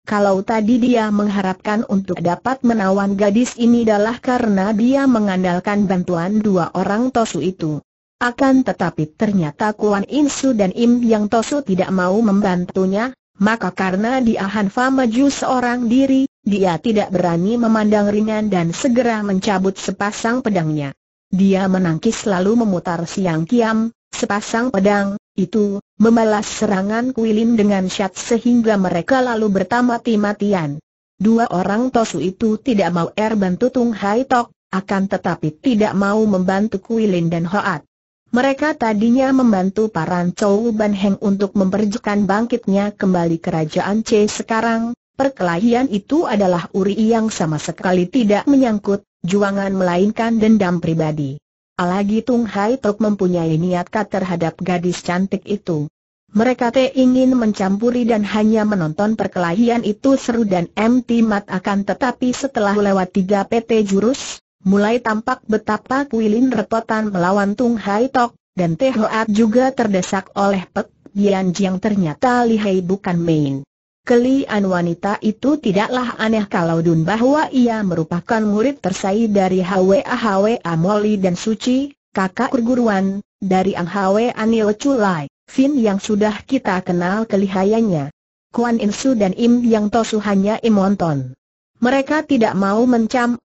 Kalau tadi dia mengharapkan untuk dapat menawan gadis ini adalah karena dia mengandalkan bantuan dua orang tosu itu. Akan tetapi ternyata Kuan Insu dan Im Yang Tosu tidak mau membantunya, maka karena dia Hanfa maju seorang diri, dia tidak berani memandang ringan dan segera mencabut sepasang pedangnya. Dia menangkis lalu memutar siang kiam, sepasang pedang, itu, membalas serangan Kuilin dengan syat sehingga mereka lalu bertamati-matian. Dua orang Tosu itu tidak mau erban tutung Hai Tok, akan tetapi tidak mau membantu Kuilin dan Hoat. Mereka tadinya membantu para Chou Ban Heng untuk memperjukan bangkitnya kembali kerajaan C sekarang, perkelahian itu adalah uri yang sama sekali tidak menyangkut, juangan melainkan dendam pribadi. Alagi Tung Hai Tok mempunyai niat kat terhadap gadis cantik itu. Mereka te ingin mencampuri dan hanya menonton perkelahian itu seru dan empty Mat akan tetapi setelah lewat tiga PT jurus, mulai tampak betapa Kuilin repotan melawan Tung Hai Tok, dan Teh Hoat juga terdesak oleh Pek Gian Jiang ternyata lihai bukan main. Kelian wanita itu tidaklah aneh kalau Dun bahwa ia merupakan murid tersai dari Hwa Hwa Moli dan Suci, kakak perguruan, dari Ang Hwa Anil Chulai, Fin yang sudah kita kenal kelihayanya. Kuan Insu dan Im Yang Tosu hanya Imonton. Mereka tidak mau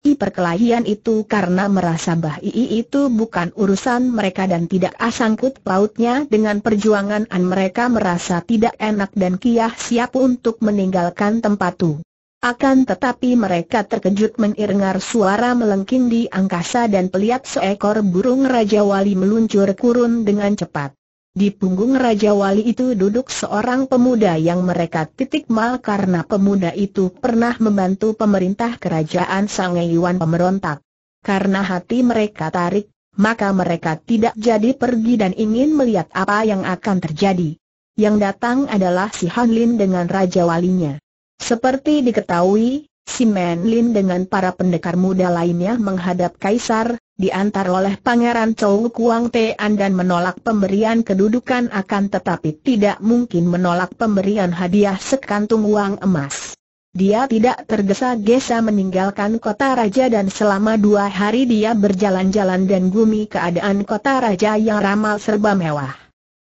i perkelahian itu karena merasa bahii itu bukan urusan mereka dan tidak asangkut pautnya dengan perjuangan an mereka merasa tidak enak dan kiah siap untuk meninggalkan tempat itu. Akan tetapi mereka terkejut mendengar suara melengking di angkasa dan pelihat seekor burung Raja Wali meluncur kurun dengan cepat. Di punggung Raja Wali itu duduk seorang pemuda yang mereka titik mal karena pemuda itu pernah membantu pemerintah kerajaan Sang Yuan pemberontak. Karena hati mereka tarik, maka mereka tidak jadi pergi dan ingin melihat apa yang akan terjadi. Yang datang adalah si Han Lin dengan Raja Walinya. Seperti diketahui, Si Men Lin dengan para pendekar muda lainnya menghadap Kaisar, diantar oleh Pangeran Chou Kuang Tian dan menolak pemberian kedudukan akan tetapi tidak mungkin menolak pemberian hadiah sekantung uang emas. Dia tidak tergesa-gesa meninggalkan kota raja dan selama dua hari dia berjalan-jalan dan gumi keadaan kota raja yang ramal serba mewah.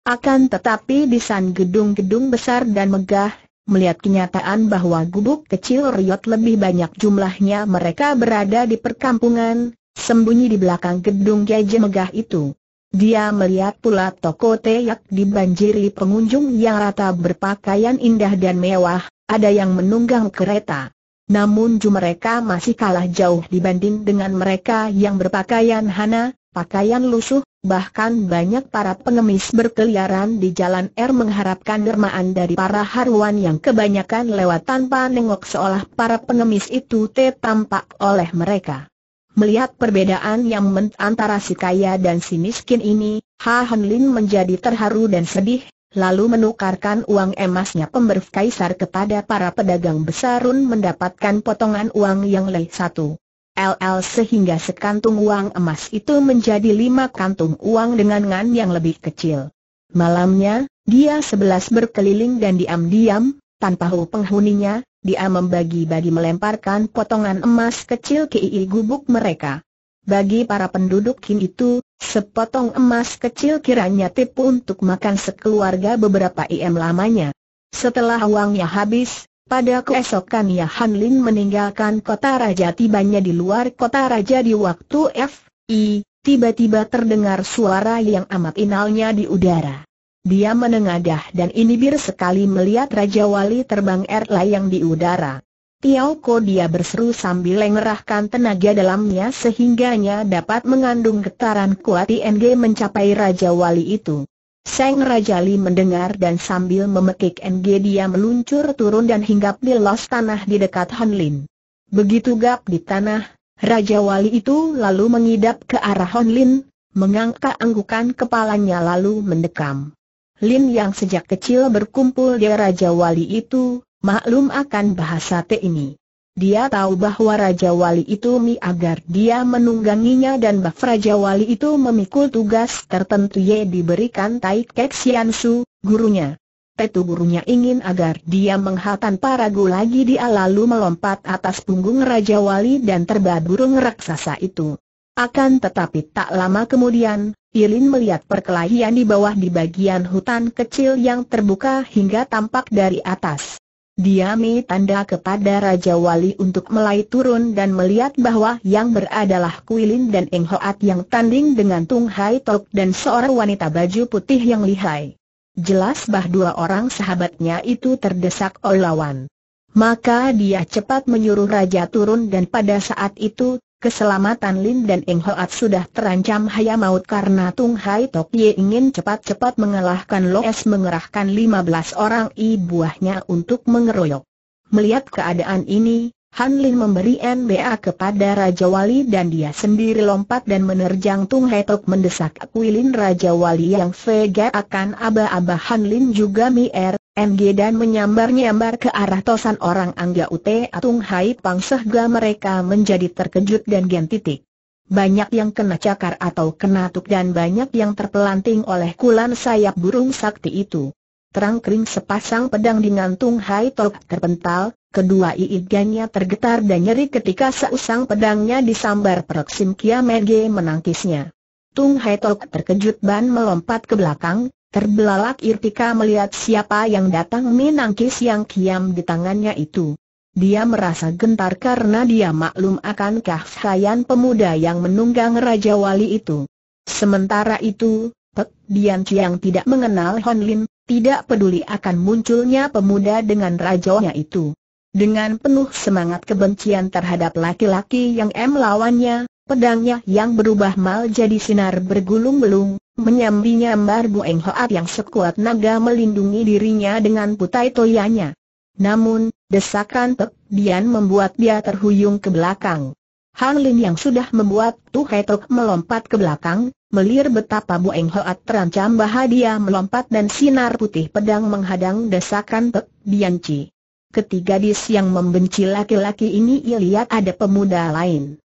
Akan tetapi di san gedung-gedung besar dan megah, Melihat kenyataan bahwa gubuk kecil riot lebih banyak jumlahnya mereka berada di perkampungan, sembunyi di belakang gedung gajah megah itu. Dia melihat pula toko teyak dibanjiri pengunjung yang rata berpakaian indah dan mewah, ada yang menunggang kereta. Namun jumlah mereka masih kalah jauh dibanding dengan mereka yang berpakaian hana, pakaian lusuh, bahkan banyak para pengemis berkeliaran di jalan r mengharapkan dermaan dari para haruan yang kebanyakan lewat tanpa nengok seolah para pengemis itu tertampak oleh mereka. Melihat perbedaan yang antara si kaya dan si miskin ini, Ha Han Lin menjadi terharu dan sedih, lalu menukarkan uang emasnya pemberf kaisar kepada para pedagang besar, besarun mendapatkan potongan uang yang leh satu. LL sehingga sekantung uang emas itu menjadi lima kantung uang dengan ngan yang lebih kecil. Malamnya, dia sebelas berkeliling dan diam-diam, tanpa hu penghuninya, dia membagi-bagi melemparkan potongan emas kecil ke ii gubuk mereka. Bagi para penduduk kini itu, sepotong emas kecil kiranya tipu untuk makan sekeluarga beberapa im lamanya. Setelah uangnya habis, pada keesokan Ya Han Lin meninggalkan kota raja tibanya di luar kota raja di waktu F, I, tiba-tiba terdengar suara yang amat inalnya di udara. Dia menengadah dan ini inibir sekali melihat Raja Wali terbang erlayang di udara. Tiao Ko dia berseru sambil mengerahkan tenaga dalamnya sehingganya dapat mengandung getaran kuat ING mencapai Raja Wali itu. Seng Raja Li mendengar dan sambil memekik NG dia meluncur turun dan hinggap di los tanah di dekat Han Lin. Begitu gap di tanah, Raja Wali itu lalu mengidap ke arah Han Lin, mengangkat anggukan kepalanya lalu mendekam. Lin yang sejak kecil berkumpul di Raja Wali itu, maklum akan bahasa T ini. Dia tahu bahwa Raja Wali itu mi agar dia menungganginya dan bahwa Raja Wali itu memikul tugas tertentu ye diberikan Tai Kek Sian Su, gurunya. Tetu gurunya ingin agar dia menghatan para ragu lagi dia lalu melompat atas punggung Raja Wali dan terbah burung raksasa itu. Akan tetapi tak lama kemudian, Ilin melihat perkelahian di bawah di bagian hutan kecil yang terbuka hingga tampak dari atas. Diami tanda kepada Raja Wali untuk melai turun dan melihat bahwa yang beradalah Kuilin dan Eng Hoat yang tanding dengan Tung Hai Tok dan seorang wanita baju putih yang lihai. Jelas bah dua orang sahabatnya itu terdesak oleh lawan. Maka dia cepat menyuruh Raja turun dan pada saat itu, Keselamatan Lin dan Eng Hoat sudah terancam haya maut karena Tung Hai Tok Ye ingin cepat-cepat mengalahkan Loes mengerahkan 15 orang ibuahnya untuk mengeroyok. Melihat keadaan ini, Han Lin memberi NBA kepada Raja Wali dan dia sendiri lompat dan menerjang Tung Hai Tok mendesak Kui Raja Wali yang vega akan aba-aba Han Lin juga mier, MG dan menyambar-nyambar ke arah tosan orang Angga Ute Atung Hai Pang sehingga mereka menjadi terkejut dan gen titik. Banyak yang kena cakar atau kena tuk dan banyak yang terpelanting oleh kulan sayap burung sakti itu. Terang kering sepasang pedang di ngantung Hai Tok terpental, kedua iiganya tergetar dan nyeri ketika seusang pedangnya disambar peroksim Kia Merge menangkisnya. Tung Hai Tok terkejut ban melompat ke belakang, Terbelalak Irtika melihat siapa yang datang menangkis yang kiam di tangannya itu. Dia merasa gentar karena dia maklum akan kahsayan pemuda yang menunggang Raja Wali itu. Sementara itu, Pek Dian Chiang tidak mengenal Hon Lin, tidak peduli akan munculnya pemuda dengan rajanya itu. Dengan penuh semangat kebencian terhadap laki-laki yang M lawannya, pedangnya yang berubah mal jadi sinar bergulung gulung Menyambi-nyambar Bueng Hoat yang sekuat naga melindungi dirinya dengan putai toyanya. Namun, desakan Pek Dian membuat dia terhuyung ke belakang. Han Lin yang sudah membuat Tu Hai Tok melompat ke belakang, melir betapa Bueng Hoat terancam bahadia melompat dan sinar putih pedang menghadang desakan Pek Dian Ci. Ketiga dis yang membenci laki-laki ini ia lihat ada pemuda lain.